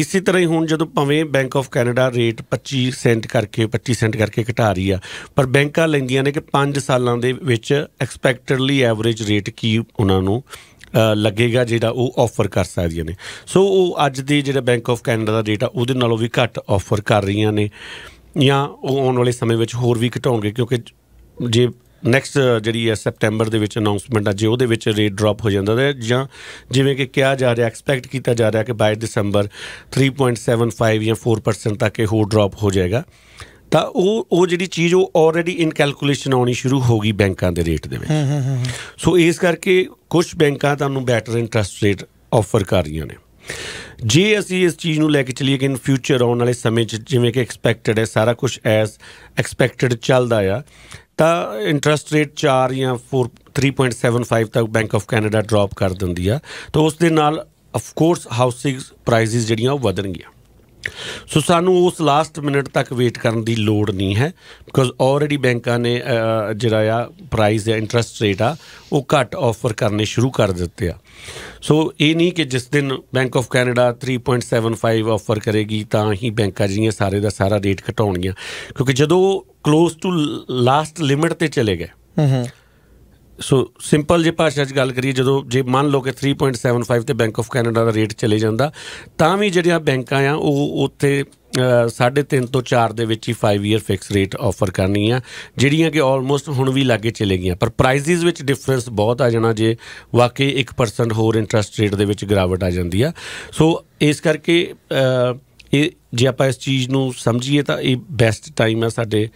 ਇਸੇ ਤਰ੍ਹਾਂ ਹੀ ਹੁਣ ਜਦੋਂ ਭਾਵੇਂ Bank of Canada rate 25 cent ਕਰਕੇ 25 ਸੈਂਟ ਕਰਕੇ ਘਟਾ ਰਹੀ ਆ ਪਰ ਬੈਂਕਾਂ ਲੈਂਦੀਆਂ ਨੇ ਕਿ 5 ਸਾਲਾਂ ਦੇ ਵਿੱਚ ਐਕਸਪੈਕਟਡਲੀ ਐਵਰੇਜ ਰੇਟ ਕੀ ਉਹਨਾਂ ਨੂੰ ਲੱਗੇਗਾ ਜਿਹੜਾ ਉਹ ਆਫਰ ਕਰ ਸਕਦੀਆਂ ਨੇ ਸੋ ਉਹ ਅੱਜ ਦੇ ਜਿਹੜਾ ਬੈਂਕ ਆਫ ਕੈਨੇਡਾ ਦਾ ਡਾਟਾ ਉਹਦੇ ਨਾਲੋਂ ਵੀ ਘੱਟ ਆਫਰ ਕਰ ਰਹੀਆਂ ਨੇ ਜਾਂ ਉਹ ਆਉਣ ਵਾਲੇ ਸਮੇਂ ਵਿੱਚ ਹੋਰ ਵੀ ਘਟਾਉਣਗੇ ਕਿਉਂਕਿ ਜੇ ਨੈਕਸਟ uh, ਜਿਹੜੀ ਹੈ ਸੈਪਟੈਂਬਰ ਦੇ ਵਿੱਚ ਅਨਾਉਂਸਮੈਂਟ ਆ ਜੇ ਉਹਦੇ ਵਿੱਚ ਰੇਟ ਡ੍ਰੌਪ ਹੋ ਜਾਂਦਾ ਹੈ ਜਾਂ ਜਿਵੇਂ ਕਿ ਕਿਹਾ ਜਾ ਰਿਹਾ ਐਕਸਪੈਕਟ ਕੀਤਾ ਜਾ ਰਿਹਾ ਕਿ ਬਾਈ ਦਸੰਬਰ 3.75 ਜਾਂ 4% ਤੱਕ ਇਹ ਹੋਰ ਡ੍ਰੌਪ ਹੋ ਜਾਏਗਾ ਤਾਂ ਉਹ ਉਹ ਜਿਹੜੀ ਚੀਜ਼ ਉਹ ਆਲਰੇਡੀ ਇਨ ਕੈਲਕੂਲੇਸ਼ਨ ਆਉਣੀ ਸ਼ੁਰੂ ਹੋ ਗਈ ਬੈਂਕਾਂ ਦੇ ਰੇਟ ਦੇ ਵਿੱਚ ਸੋ ਇਸ ਕਰਕੇ ਕੁਝ ਬੈਂਕਾਂ ਤੁਹਾਨੂੰ ਬੈਟਰ ਇੰਟਰਸਟ ਰੇਟ ਆਫਰ ਕਰ ਰਹੀਆਂ ਨੇ ਜੇ ਅਸੀਂ ਇਸ ਚੀਜ਼ ਨੂੰ ਲੈ ਕੇ ਚੱਲੀਏ ਕਿ ਇਨ ਫਿਊਚਰ ਆਉਣ ਵਾਲੇ ਸਮੇਂ 'ਚ ਜਿਵੇਂ ਕਿ ਐਕਸਪੈਕਟਡ ਹੈ ਸਾਰਾ ਕੁਝ ਐਸ ਐਕਸਪੈਕਟਡ ਚੱਲਦਾ ਆ ਤਾਂ ਇੰਟਰਸਟ ਰੇਟ 4 ਜਾਂ 4 3.75 ਤੱਕ ਬੈਂਕ ਆਫ ਕੈਨੇਡਾ ਡ੍ਰੌਪ ਕਰ ਦਿੰਦੀ ਆ ਤਾਂ ਉਸ ਦੇ ਨਾਲ ਆਫ ਕੋਰਸ ਹਾਊਸਿੰਗ ਪ੍ਰਾਈਸਿਸ ਜਿਹੜੀਆਂ ਉਹ ਵਧਣਗੀਆਂ ਸੋ ਸਾਨੂੰ ਉਸ ਲਾਸਟ ਮਿੰਟ ਤੱਕ ਵੇਟ ਕਰਨ ਦੀ ਲੋੜ ਨਹੀਂ ਹੈ ਬਿਕੋਜ਼ ਆਲਰੇਡੀ ਬੈਂਕਾਂ ਨੇ ਜਿਹੜਾ ਆ ਪ੍ਰਾਈਸ ਜਾਂ ਇੰਟਰਸਟ ਰੇਟ ਆ ਉਹ ਘੱਟ ਆਫਰ ਕਰਨੇ ਸ਼ੁਰੂ ਕਰ ਦਿੱਤੇ ਆ ਸੋ ਇਹ ਨਹੀਂ ਕਿ ਜਿਸ ਦਿਨ ਬੈਂਕ ਆਫ ਕੈਨੇਡਾ 3.75 ਆਫਰ ਕਰੇਗੀ ਤਾਂ ਹੀ ਬੈਂਕਾਂ ਜਿਹੜੀਆਂ ਸਾਰੇ ਦਾ ਸਾਰਾ ਰੇਟ ਘਟਾਉਣਗੀਆਂ ਕਿਉਂਕਿ ਜਦੋਂ ক্লোਜ਼ ਟੂ ਲਾਸਟ ਲਿਮਿਟ ਤੇ ਚਲੇ ਗਏ ਹੂੰ ਹੂੰ ਸੋ ਸਿੰਪਲ ਜੇ ਭਾਸ਼ਾ 'ਚ ਗੱਲ ਕਰੀਏ ਜਦੋਂ ਜੇ ਮੰਨ ਲਓ ਕਿ 3.75 ਤੇ ਬੈਂਕ ਆਫ ਕੈਨੇਡਾ ਦਾ ਰੇਟ ਚਲੇ ਜਾਂਦਾ ਤਾਂ ਵੀ ਜਿਹੜੀਆਂ ਬੈਂਕਾਂ ਆ ਉਹ ਉੱਥੇ 3.5 ਤੋਂ 4 ਦੇ ਵਿੱਚ ਹੀ 5 ਇਅਰ ਫਿਕਸ ਰੇਟ ਆਫਰ ਕਰਨੀ ਆ ਜਿਹੜੀਆਂ ਕਿ ਆਲਮੋਸਟ ਹੁਣ ਵੀ ਲਾਗੇ ਚਲੇ ਗਈਆਂ ਪਰ ਪ੍ਰਾਈਸਿਸ ਵਿੱਚ ਡਿਫਰੈਂਸ ਬਹੁਤ ਆ ਜਾਣਾ ਜੇ ਵਾਕਈ 1% ਹੋਰ ਇੰਟਰਸਟ ਰੇਟ ਦੇ ਵਿੱਚ ਗਰਾਵਟ ਆ ਜਾਂਦੀ ਆ ਸੋ ਇਸ ਕਰਕੇ ਇਹ ਜੇ ਆਪਾਂ ਇਸ ਚੀਜ਼ ਨੂੰ ਸਮਝੀਏ ਤਾਂ ਇਹ ਬੈਸਟ ਟਾਈਮ ਆ ਸਾਡੇ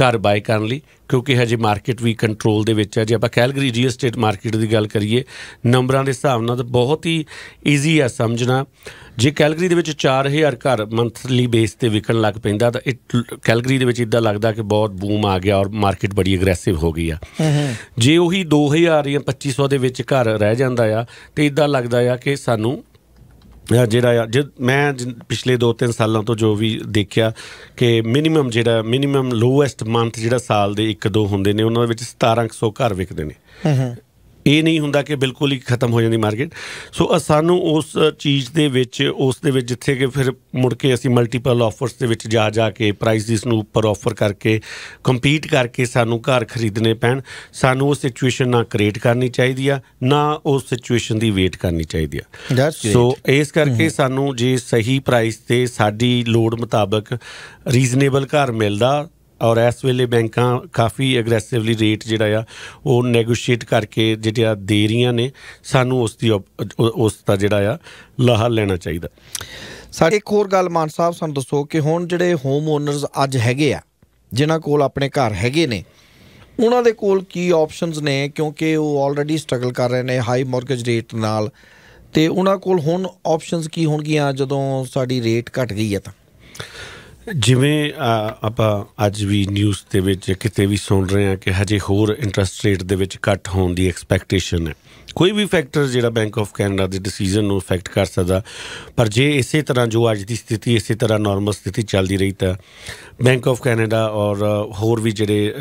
ਘਰ ਬਾਏ ਕਰਨ ਲਈ ਕਿਉਂਕਿ ਹਜੇ ਮਾਰਕੀਟ ਵੀ ਕੰਟਰੋਲ ਦੇ ਵਿੱਚ ਹੈ ਜੇ ਆਪਾਂ ਕੈਲਗਰੀ ਰੀਅਲ ਏਸਟੇਟ ਮਾਰਕੀਟ ਦੀ ਗੱਲ ਕਰੀਏ ਨੰਬਰਾਂ ਦੇ ਹਿਸਾਬ ਨਾਲ ਤਾਂ ਬਹੁਤ ਹੀ ਈਜ਼ੀ ਆ ਸਮਝਣਾ ਜੇ ਕੈਲਗਰੀ ਦੇ ਵਿੱਚ 4000 ਘਰ ਮੰਥਲੀ ਬੇਸ ਤੇ ਵਿਕਣ ਲੱਗ ਪੈਂਦਾ ਤਾਂ ਇਹ ਕੈਲਗਰੀ ਦੇ ਵਿੱਚ ਇਦਾਂ ਲੱਗਦਾ ਕਿ ਬਹੁਤ ਬੂਮ ਆ ਗਿਆ ਔਰ ਮਾਰਕੀਟ ਬੜੀ ਅਗਰੈਸਿਵ ਹੋ ਗਈ ਆ ਜੇ ਉਹੀ 2000 ਜਾਂ 2500 ਦੇ ਵਿੱਚ ਘਰ ਰਹਿ ਜਾਂਦਾ ਆ ਤੇ ਇਦਾਂ ਲੱਗਦਾ ਆ ਕਿ ਸਾਨੂੰ ਜਿਹੜਾ ਜਿਹ ਮੈਂ ਪਿਛਲੇ 2-3 ਸਾਲਾਂ ਤੋਂ ਜੋ ਵੀ ਦੇਖਿਆ ਕਿ ਮਿਨੀਮਮ ਜਿਹੜਾ ਮਿਨੀਮਮ ਲੋਐਸਟ ਮੰਥ ਜਿਹੜਾ ਸਾਲ ਦੇ 1-2 ਹੁੰਦੇ ਨੇ ਉਹਨਾਂ ਦੇ ਵਿੱਚ 1700 ਘਰ ਵਿਕਦੇ ਨੇ ਇਹ ਨਹੀਂ ਹੁੰਦਾ ਕਿ ਬਿਲਕੁਲ ਹੀ ਖਤਮ ਹੋ ਜਾਂਦੀ ਮਾਰਕੀਟ ਸੋ ਸਾਨੂੰ ਉਸ ਚੀਜ਼ ਦੇ ਵਿੱਚ ਉਸ ਦੇ ਵਿੱਚ ਜਿੱਥੇ ਕਿ ਫਿਰ ਮੁੜ ਕੇ ਅਸੀਂ ਮਲਟੀਪਲ ਆਫਰਸ ਦੇ ਵਿੱਚ ਜਾ ਜਾ ਕੇ ਪ੍ਰਾਈਸਿਸ ਨੂੰ ਉੱਪਰ ਆਫਰ ਕਰਕੇ ਕੰਪੀਟ ਕਰਕੇ ਸਾਨੂੰ ਘਰ ਖਰੀਦਨੇ ਪੈਣ ਸਾਨੂੰ ਉਹ ਸਿਚੁਏਸ਼ਨ ਨਾ ਕ੍ਰੀਏਟ ਕਰਨੀ ਚਾਹੀਦੀ ਆ ਨਾ ਉਸ ਸਿਚੁਏਸ਼ਨ ਦੀ ਵੇਟ ਕਰਨੀ ਚਾਹੀਦੀ ਆ ਸੋ ਇਸ ਕਰਕੇ ਸਾਨੂੰ ਜੇ ਸਹੀ ਪ੍ਰਾਈਸ ਤੇ ਸਾਡੀ ਲੋੜ ਮੁਤਾਬਕ ਰੀਜ਼ਨੇਬਲ ਘਰ ਮਿਲਦਾ ਔਰ ਇਸ ਵੇਲੇ ਬੈਂਕਾਂ ਕਾਫੀ ਅਗਰੈਸਿਵਲੀ ਰੇਟ ਜਿਹੜਾ ਆ ਉਹ ਨੈਗੋਸ਼ੀਏਟ ਕਰਕੇ ਜਿਹੜਾ ਦੇ ਰਹੀਆਂ ਨੇ ਸਾਨੂੰ ਉਸ ਦੀ ਉਸ ਦਾ ਜਿਹੜਾ ਆ ਲਾਹਾ ਲੈਣਾ ਚਾਹੀਦਾ ਸਾਡੇ ਇੱਕ ਹੋਰ ਗੱਲ ਮਾਨ ਸਾਹਿਬ ਸਾਨੂੰ ਦੱਸੋ ਕਿ ਹੁਣ ਜਿਹੜੇ ਹੋਮ ਓਨਰਸ ਅੱਜ ਹੈਗੇ ਆ ਜਿਨ੍ਹਾਂ ਕੋਲ ਆਪਣੇ ਘਰ ਹੈਗੇ ਨੇ ਉਹਨਾਂ ਦੇ ਕੋਲ ਕੀ ਆਪਸ਼ਨਸ ਨੇ ਕਿਉਂਕਿ ਉਹ ਆਲਰੇਡੀ ਸਟਰਗਲ ਕਰ ਰਹੇ ਨੇ ਹਾਈ ਮਾਰਗੇਜ ਰੇਟ ਨਾਲ ਤੇ ਉਹਨਾਂ ਕੋਲ ਹੁਣ ਆਪਸ਼ਨਸ ਕੀ ਹੋਣਗੀਆਂ ਜਦੋਂ ਸਾਡੀ ਰੇਟ ਘਟ ਗਈ ਹੈ ਤਾਂ ਜਿਵੇਂ ਆਪਾਂ ਅੱਜ ਵੀ ਨਿਊਜ਼ ਦੇ ਵਿੱਚ ਕਿਤੇ ਵੀ ਸੁਣ ਰਹੇ ਹਾਂ ਕਿ ਹਜੇ ਹੋਰ ਇੰਟਰਸਟ ਰੇਟ ਦੇ ਵਿੱਚ ਕੱਟ ਹੋਣ ਦੀ ਐਕਸਪੈਕਟੇਸ਼ਨ ਹੈ ਕੋਈ ਵੀ ਫੈਕਟਰ ਜਿਹੜਾ ਬੈਂਕ ਆਫ ਕੈਨੇਡਾ ਦੇ ਡਿਸੀਜਨ ਨੂੰ ਅਫੈਕਟ ਕਰ ਸਕਦਾ ਪਰ ਜੇ ਇਸੇ ਤਰ੍ਹਾਂ ਜੋ ਅੱਜ ਦੀ ਸਥਿਤੀ ਇਸੇ ਤਰ੍ਹਾਂ ਨਾਰਮਲ ਸਥਿਤੀ ਚੱਲਦੀ ਰਹੀ ਤਾਂ ਬੈਂਕ ਆਫ ਕੈਨੇਡਾ ਔਰ ਹੋਰ ਵੀ ਜਿਹੜੇ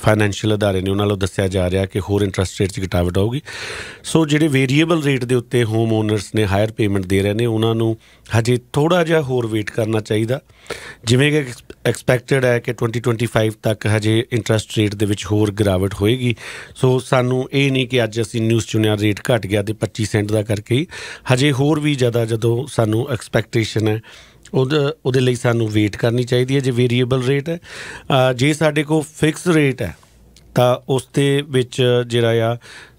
ਫਾਈਨੈਂਸ਼ੀਅਲ ਅਦਾਰੇ ਨੇ ਉਹਨਾਂ ਨੂੰ ਦੱਸਿਆ ਜਾ ਰਿਹਾ ਕਿ ਹੋਰ ਇੰਟਰਸਟ ਰੇਟ 'ਚ ਘਟਾਵਟ ਆਊਗੀ ਸੋ ਜਿਹੜੇ ਵੇਰੀਏਬਲ ਰੇਟ ਦੇ ਉੱਤੇ ਹੋਮ ਓਨਰਸ ਨੇ ਹਾਇਰ ਪੇਮੈਂਟ ਦੇ ਰਹੇ ਨੇ ਉਹਨਾਂ ਨੂੰ ਹਜੇ ਥੋੜਾ ਜਿਹਾ ਹੋਰ ਵੇਟ ਕਰਨਾ ਚਾਹੀਦਾ ਜਿਵੇਂ ਕਿ ਐਕਸਪੈਕਟਡ ਹੈ ਕਿ 2025 ਤੱਕ ਹਜੇ ਇੰਟਰਸਟ ਰੇਟ ਦੇ ਵਿੱਚ ਹੋਰ ਗਿਰਾਵਟ ਹੋਏਗੀ ਸੋ ਸਾਨੂੰ ਇਹ ਨਹੀਂ ਕਿ ਅੱਜ ਅਸੀਂ ਨਿਊਜ਼ ਚੁਣਿਆ ਰੇਟ ਘਟ ਗਿਆ ਤੇ 25 ਸੈਂਟ ਦਾ ਕਰਕੇ ਹਜੇ ਹੋਰ ਵੀ ਜ਼ਿਆਦਾ ਜਦੋਂ ਸਾਨੂੰ ਐਕਸਪੈਕਟੇਸ਼ਨ ਹੈ ਉਹਦੇ ਉਹਦੇ ਲਈ ਸਾਨੂੰ ਵੇਟ ਕਰਨੀ ਚਾਹੀਦੀ ਹੈ ਜੇ ਵੇਰੀਏਬਲ ਰੇਟ ਹੈ ਜੇ ਸਾਡੇ ਕੋਲ ਫਿਕਸ ਰੇਟ ਹੈ ਤਾਂ ਉਸ ਤੇ ਵਿੱਚ ਜਿਹੜਾ ਆ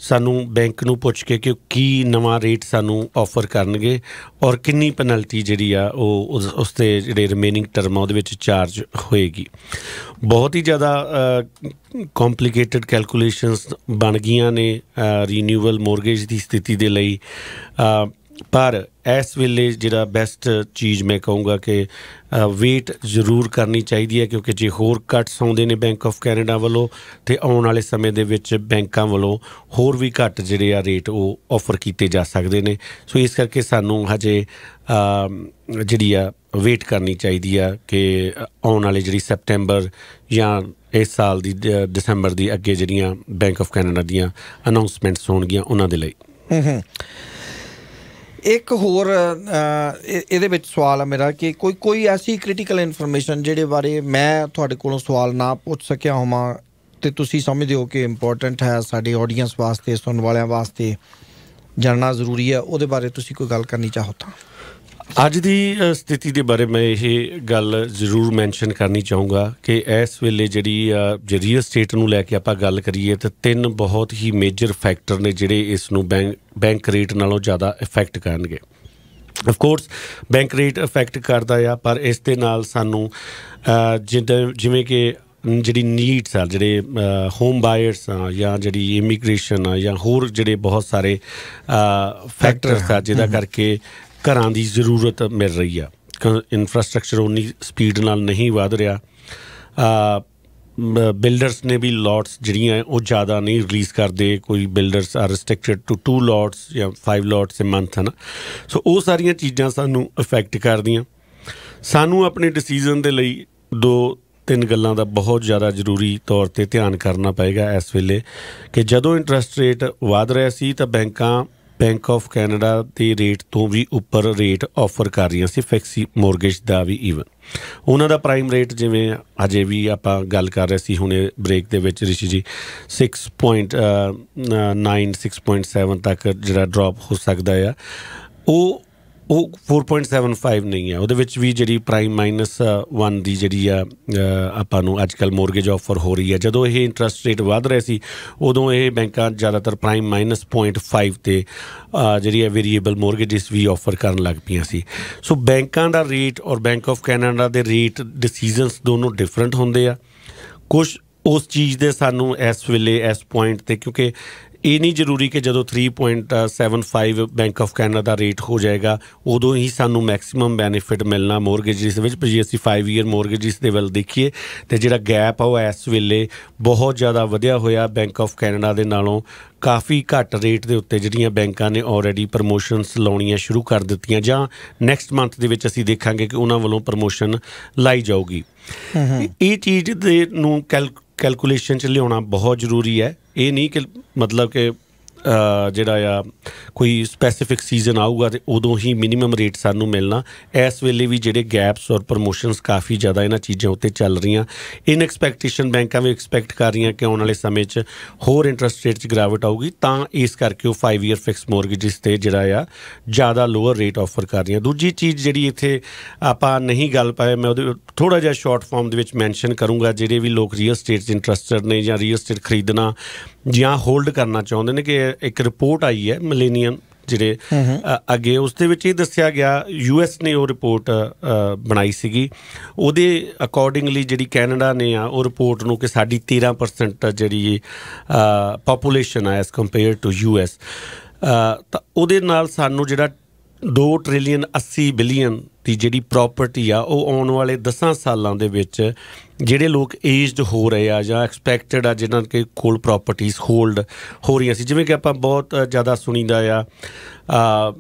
ਸਾਨੂੰ ਬੈਂਕ ਨੂੰ ਪੁੱਛ ਕੇ ਕਿ ਕੀ ਨਵਾਂ ਰੇਟ ਸਾਨੂੰ ਆਫਰ ਕਰਨਗੇ ਔਰ ਕਿੰਨੀ ਪੈਨਲਟੀ ਜਿਹੜੀ ਆ ਉਹ ਉਸ ਤੇ ਜਿਹੜੇ ਰਿਮੇਨਿੰਗ ਟਰਮ ਆ ਉਹਦੇ ਵਿੱਚ ਚਾਰਜ ਹੋਏਗੀ ਬਹੁਤ ਹੀ ਜ਼ਿਆਦਾ ਕੰਪਲਿਕੇਟਿਡ ਕੈਲਕੂਲੇਸ਼ਨਸ ਬਣ ਗਈਆਂ ਨੇ ਰੀਨਿਊਅਲ ਮੋਰਗੇਜ ਦੀ ਸਥਿਤੀ ਦੇ ਲਈ ਪਰ ਇਸ ਵੇਲੇ ਜਿਹੜਾ ਬੈਸਟ ਚੀਜ਼ ਮੈਂ ਕਹੂੰਗਾ ਕਿ ਵੇਟ ਜ਼ਰੂਰ ਕਰਨੀ ਚਾਹੀਦੀ ਹੈ ਕਿਉਂਕਿ ਜੇ ਹੋਰ ਕੱਟਸ ਆਉਂਦੇ ਨੇ ਬੈਂਕ ਆਫ ਕੈਨੇਡਾ ਵੱਲੋਂ ਤੇ ਆਉਣ ਵਾਲੇ ਸਮੇਂ ਦੇ ਵਿੱਚ ਬੈਂਕਾਂ ਵੱਲੋਂ ਹੋਰ ਵੀ ਘੱਟ ਜਿਹੜੇ ਆ ਰੇਟ ਉਹ ਆਫਰ ਕੀਤੇ ਜਾ ਸਕਦੇ ਨੇ ਸੋ ਇਸ ਕਰਕੇ ਸਾਨੂੰ ਹਜੇ ਜਿਹੜੀ ਆ ਵੇਟ ਕਰਨੀ ਚਾਹੀਦੀ ਆ ਕਿ ਆਉਣ ਵਾਲੇ ਜਿਹੜੀ ਸੈਪਟੈਂਬਰ ਜਾਂ ਇਸ ਸਾਲ ਦੀ ਦਸੰਬਰ ਦੀ ਅੱਗੇ ਜਿਹੜੀਆਂ ਬੈਂਕ ਆਫ ਕੈਨੇਡਾ ਦੀਆਂ ਅਨਾਉਂਸਮੈਂਟਸ ਹੋਣਗੀਆਂ ਉਹਨਾਂ ਦੇ ਲਈ ਹੂੰ ਹੂੰ ਇੱਕ ਹੋਰ ਇਹਦੇ ਵਿੱਚ ਸਵਾਲ ਹੈ ਮੇਰਾ ਕਿ ਕੋਈ ਕੋਈ ਐਸੀ ਕ੍ਰਿਟੀਕਲ ਇਨਫੋਰਮੇਸ਼ਨ ਜਿਹੜੇ ਬਾਰੇ ਮੈਂ ਤੁਹਾਡੇ ਕੋਲੋਂ ਸਵਾਲ ਨਾ ਪੁੱਛ ਸਕਿਆ ਹੋਵਾਂ ਤੇ ਤੁਸੀਂ ਸਮਝਦੇ ਹੋ ਕਿ ਇੰਪੋਰਟੈਂਟ ਹੈ ਸਾਡੀ ਆਡੀਅנס ਵਾਸਤੇ ਸੁਣਨ ਵਾਲਿਆਂ ਵਾਸਤੇ ਜਾਣਨਾ ਜ਼ਰੂਰੀ ਹੈ ਉਹਦੇ ਬਾਰੇ ਤੁਸੀਂ ਕੋਈ ਗੱਲ ਕਰਨੀ ਚਾਹੋ ਤਾਂ ਅੱਜ ਦੀ ਸਥਿਤੀ ਦੇ ਬਾਰੇ ਮੈਂ ਇਹ ਗੱਲ ਜ਼ਰੂਰ ਮੈਂਸ਼ਨ ਕਰਨੀ ਚਾਹੂੰਗਾ ਕਿ ਇਸ ਵੇਲੇ ਜਿਹੜੀ ਜਰੀਅਲ ਰੀਅਲ ਸਟੇਟ ਨੂੰ ਲੈ ਕੇ ਆਪਾਂ ਗੱਲ ਕਰੀਏ ਤਾਂ ਤਿੰਨ ਬਹੁਤ ਹੀ ਮੇਜਰ ਫੈਕਟਰ ਨੇ ਜਿਹੜੇ ਇਸ ਨੂੰ ਬੈਂਕ ਬੈਂਕ ਰੇਟ ਨਾਲੋਂ ਜ਼ਿਆਦਾ ਇਫੈਕਟ ਕਰਨਗੇ of course bank rate effect ਕਰਦਾ ਆ ਪਰ ਇਸ ਦੇ ਨਾਲ ਸਾਨੂੰ ਜਿਵੇਂ ਕਿ ਜਿਹੜੀ ਨੀਡਸ ਆ ਜਿਹੜੇ ਹੋਮ ਬਾਇਰਸ ਆ ਜਾਂ ਜਿਹੜੀ ਇਮੀਗ੍ਰੇਸ਼ਨ ਆ ਜਾਂ ਹੋਰ ਜਿਹੜੇ ਬਹੁਤ ਸਾਰੇ ਫੈਕਟਰਸ ਆ ਜਿਹਦਾ ਕਰਕੇ ਘਰਾਂ ਦੀ ਜ਼ਰੂਰਤ ਮਿਲ ਰਹੀ ਆ ਇਨਫਰਾਸਟ੍ਰਕਚਰ ਉਨੀ ਸਪੀਡ ਨਾਲ ਨਹੀਂ ਵਧ ਰਿਹਾ ਆ ਬਿਲਡਰਸ ਨੇ ਵੀ ਲੋਟਸ ਜਿਹੜੀਆਂ ਉਹ ਜ਼ਿਆਦਾ ਨਹੀਂ ਰਿਲੀਜ਼ ਕਰਦੇ ਕੋਈ ਬਿਲਡਰਸ ਆ ਰਿਸਟ੍ਰਿਕਟਡ ਟੂ 2 ਲੋਟਸ ਜਾਂ 5 ਲੋਟਸ ਇਨ ਮੰਥ ਹਨ ਸੋ ਉਹ ਸਾਰੀਆਂ ਚੀਜ਼ਾਂ ਸਾਨੂੰ ਅਫੈਕਟ ਕਰਦੀਆਂ ਸਾਨੂੰ ਆਪਣੇ ਡਿਸੀਜਨ ਦੇ ਲਈ ਦੋ ਤਿੰਨ ਗੱਲਾਂ ਦਾ ਬਹੁਤ ਜ਼ਿਆਦਾ ਜ਼ਰੂਰੀ ਤੌਰ ਤੇ ਧਿਆਨ ਕਰਨਾ ਪਏਗਾ ਇਸ ਵੇਲੇ ਕਿ ਜਦੋਂ ਇੰਟਰਸਟ ਰੇਟ ਵਧ ਰਿਹਾ ਸੀ ਤਾਂ ਬੈਂਕਾਂ ਬੈਂਕ ਆਫ ਕੈਨੇਡਾ ਦੇ ਰੇਟ ਤੋਂ ਵੀ ਉੱਪਰ ਰੇਟ ਆਫਰ ਕਰ ਰਹੀਆਂ ਸੀ ਫਿਕਸੀ ਮੋਰਗੇਜ ਦਾ ਵੀ ਇਵਨ ਉਹਨਾਂ ਦਾ ਪ੍ਰਾਈਮ ਰੇਟ ਜਿਵੇਂ ਅਜੇ ਵੀ ਆਪਾਂ ਗੱਲ ਕਰ ਰਹੇ ਸੀ ਹੁਣੇ ਬ੍ਰੇਕ ਦੇ ਵਿੱਚ ਰਿਸ਼ੀ ਜੀ 6.9 6.7 ਤੱਕ ਜਿਹੜਾ ਡ੍ਰੌਪ ਹੋ ਸਕਦਾ ਆ ਉਹ ਉਹ 4.75 ਨਹੀਂ ਹੈ ਉਹਦੇ ਵਿੱਚ ਵੀ ਜਿਹੜੀ ਪ੍ਰਾਈਮ ਮਾਈਨਸ 1 ਦੀ ਜਿਹੜੀ ਆ ਆਪਾਂ ਨੂੰ ਅੱਜਕੱਲ ਮੋਰਗੇਜ ਆਫਰ ਹੋ ਰਹੀ ਹੈ ਜਦੋਂ ਇਹ ਇੰਟਰਸਟ ਰੇਟ ਵਧ ਰਿਹਾ ਸੀ ਉਦੋਂ ਇਹ ਬੈਂਕਾਂ ਜ਼ਿਆਦਾਤਰ ਪ੍ਰਾਈਮ ਮਾਈਨਸ 0.5 ਤੇ ਜਿਹੜੀ ਹੈ ਵੇਰੀਏਬਲ ਮੋਰਗੇਜਸ ਵੀ ਆਫਰ ਕਰਨ ਲੱਗ ਪਈਆਂ ਸੀ ਸੋ ਬੈਂਕਾਂ ਦਾ ਰੇਟ ਔਰ ਬੈਂਕ ਆਫ ਕੈਨੇਡਾ ਦੇ ਰੇਟ ਡਿਸੀਜਨਸ ਦੋਨੋਂ ਡਿਫਰੈਂਟ ਹੁੰਦੇ ਆ ਕੁਝ ਉਸ ਚੀਜ਼ ਦੇ ਸਾਨੂੰ ਇਸ ਵੇਲੇ ਇਸ ਪੁਆਇੰਟ ਤੇ ਕਿਉਂਕਿ ਇਹ ਨਹੀਂ ਜ਼ਰੂਰੀ ਕਿ ਜਦੋਂ 3.75 ਬੈਂਕ ਆਫ ਕੈਨੇਡਾ ਦਾ ਰੇਟ ਹੋ ਜਾਏਗਾ ਉਦੋਂ ਹੀ ਸਾਨੂੰ ਮੈਕਸਿਮਮ ਬੈਨੀਫਿਟ ਮਿਲਣਾ ਦੇ ਵਿੱਚ ਜੇ ਅਸੀਂ 5 ਇਅਰ ਮੋਰਗੇਜਸ ਦੇ ਵੱਲ ਦੇਖੀਏ ਤੇ ਜਿਹੜਾ ਗੈਪ ਆ ਉਹ ਇਸ ਵੇਲੇ ਬਹੁਤ ਜ਼ਿਆਦਾ ਵਧਿਆ ਹੋਇਆ ਬੈਂਕ ਆਫ ਕੈਨੇਡਾ ਦੇ ਨਾਲੋਂ ਕਾਫੀ ਘੱਟ ਰੇਟ ਦੇ ਉੱਤੇ ਜਿਹੜੀਆਂ ਬੈਂਕਾਂ ਨੇ ਆਲਰੇਡੀ ਪ੍ਰੋਮੋਸ਼ਨਸ ਲਾਉਣੀਆਂ ਸ਼ੁਰੂ ਕਰ ਦਿੱਤੀਆਂ ਜਾਂ ਨੈਕਸਟ ਮੰਥ ਦੇ ਵਿੱਚ ਅਸੀਂ ਦੇਖਾਂਗੇ ਕਿ ਉਹਨਾਂ ਵੱਲੋਂ ਪ੍ਰੋਮੋਸ਼ਨ ਲਾਈ ਜਾਊਗੀ ਇਹ ਚੀਜ਼ ਦੇ ਨੂੰ ਕੈਲਕੂਲੇਸ਼ਨ ਚ ਲਿਆਉਣਾ ਬਹੁਤ ਜ਼ਰੂਰੀ ਹੈ ਇਹ ਨਹੀਂ ਕਿ ਮਤਲਬ ਕਿ ਜਿਹੜਾ ਆ ਕੋਈ ਸਪੈਸੀਫਿਕ ਸੀਜ਼ਨ ਆਊਗਾ ਤੇ ਉਦੋਂ ਹੀ ਮਿਨੀਮਮ ਰੇਟ ਸਾਨੂੰ ਮਿਲਣਾ ਇਸ ਵੇਲੇ ਵੀ ਜਿਹੜੇ ਗੈਪਸ ਔਰ ਪ੍ਰੋਮੋਸ਼ਨਸ ਕਾਫੀ ਜ਼ਿਆਦਾ ਇਹਨਾਂ ਚੀਜ਼ਾਂ ਉੱਤੇ ਚੱਲ ਰਹੀਆਂ ਇਨ ਐਕਸਪੈਕਟੇਸ਼ਨ ਬੈਂਕਾਂ ਵੀ ਐਕਸਪੈਕਟ ਕਰ ਰਹੀਆਂ ਕਿ ਆਉਣ ਵਾਲੇ ਸਮੇਂ 'ਚ ਹੋਰ ਇੰਟਰਸਟ ਰੇਟ 'ਚ ਗ੍ਰੈਵਿਟ ਆਊਗੀ ਤਾਂ ਇਸ ਕਰਕੇ ਉਹ 5 ਇਅਰ ਫਿਕਸ ਮੌਰਗੇਜਸ ਤੇ ਜਿਹੜਾ ਆ ਜ਼ਿਆਦਾ ਲੋਅਰ ਰੇਟ ਆਫਰ ਕਰ ਰਹੀਆਂ ਦੂਜੀ ਚੀਜ਼ ਜਿਹੜੀ ਇੱਥੇ ਆਪਾਂ ਨਹੀਂ ਗੱਲ ਪਾਏ ਮੈਂ ਉਹਦੇ ਥੋੜਾ ਜਿਹਾ ਸ਼ਾਰਟ ਫਾਰਮ ਦੇ ਵਿੱਚ ਮੈਂਸ਼ਨ ਕਰੂੰਗਾ ਜਿਹੜੇ ਵੀ ਲੋਕ ਰੀਅਲ ਸਟੇਟ 'ਚ ਇੰਟਰਸਟਡ ਨੇ ਜਾਂ ਰੀਅਲ ਸਟੇਟ ਖਰੀਦਣਾ ਜਾਂ ਹੋਲਡ ਕਰਨਾ ਚਾਹੁੰਦੇ ਨੇ ਕਿ ਇੱਕ ਰਿਪੋਰਟ ਆਈ ਹੈ ਮਿਲੇਨੀਅਮ ਜਿਹੜੇ ਅੱਗੇ ਉਸ ਦੇ ਵਿੱਚ ਇਹ ਦੱਸਿਆ ਗਿਆ ਯੂ ਐਸ ਨੇ ਉਹ ਰਿਪੋਰਟ ਬਣਾਈ ਸੀਗੀ ਉਹਦੇ ਅਕੋਰਡਿੰਗਲੀ ਜਿਹੜੀ ਕੈਨੇਡਾ ਨੇ ਆ ਉਹ ਰਿਪੋਰਟ ਨੂੰ ਕਿ ਸਾਡੀ 13% ਜਿਹੜੀ ਪੋਪੂਲੇਸ਼ਨ ਆ as compare to U S ਉਹਦੇ ਨਾਲ ਸਾਨੂੰ ਜਿਹੜਾ 2 ਟ੍ਰਿਲੀਅਨ 80 ਬਿਲੀਅਨ ਦੀ ਜਿਹੜੀ ਪ੍ਰਾਪਰਟੀ ਆ ਉਹ ਆਉਣ ਵਾਲੇ 10 ਸਾਲਾਂ ਦੇ ਵਿੱਚ ਜਿਹੜੇ ਲੋਕ ਏਜਡ ਹੋ ਰਹੇ ਆ ਜਾਂ ਐਕਸਪੈਕਟਡ ਆ ਜਿਨ੍ਹਾਂ ਕੇ ਕੋਲ ਪ੍ਰਾਪਰਟੀਆਂ ਹੋਲਡ ਹੋ ਰਹੀਆਂ ਸੀ ਜਿਵੇਂ ਕਿ ਆਪਾਂ ਬਹੁਤ ਜ਼ਿਆਦਾ ਸੁਣੀਦਾ ਆ ਆ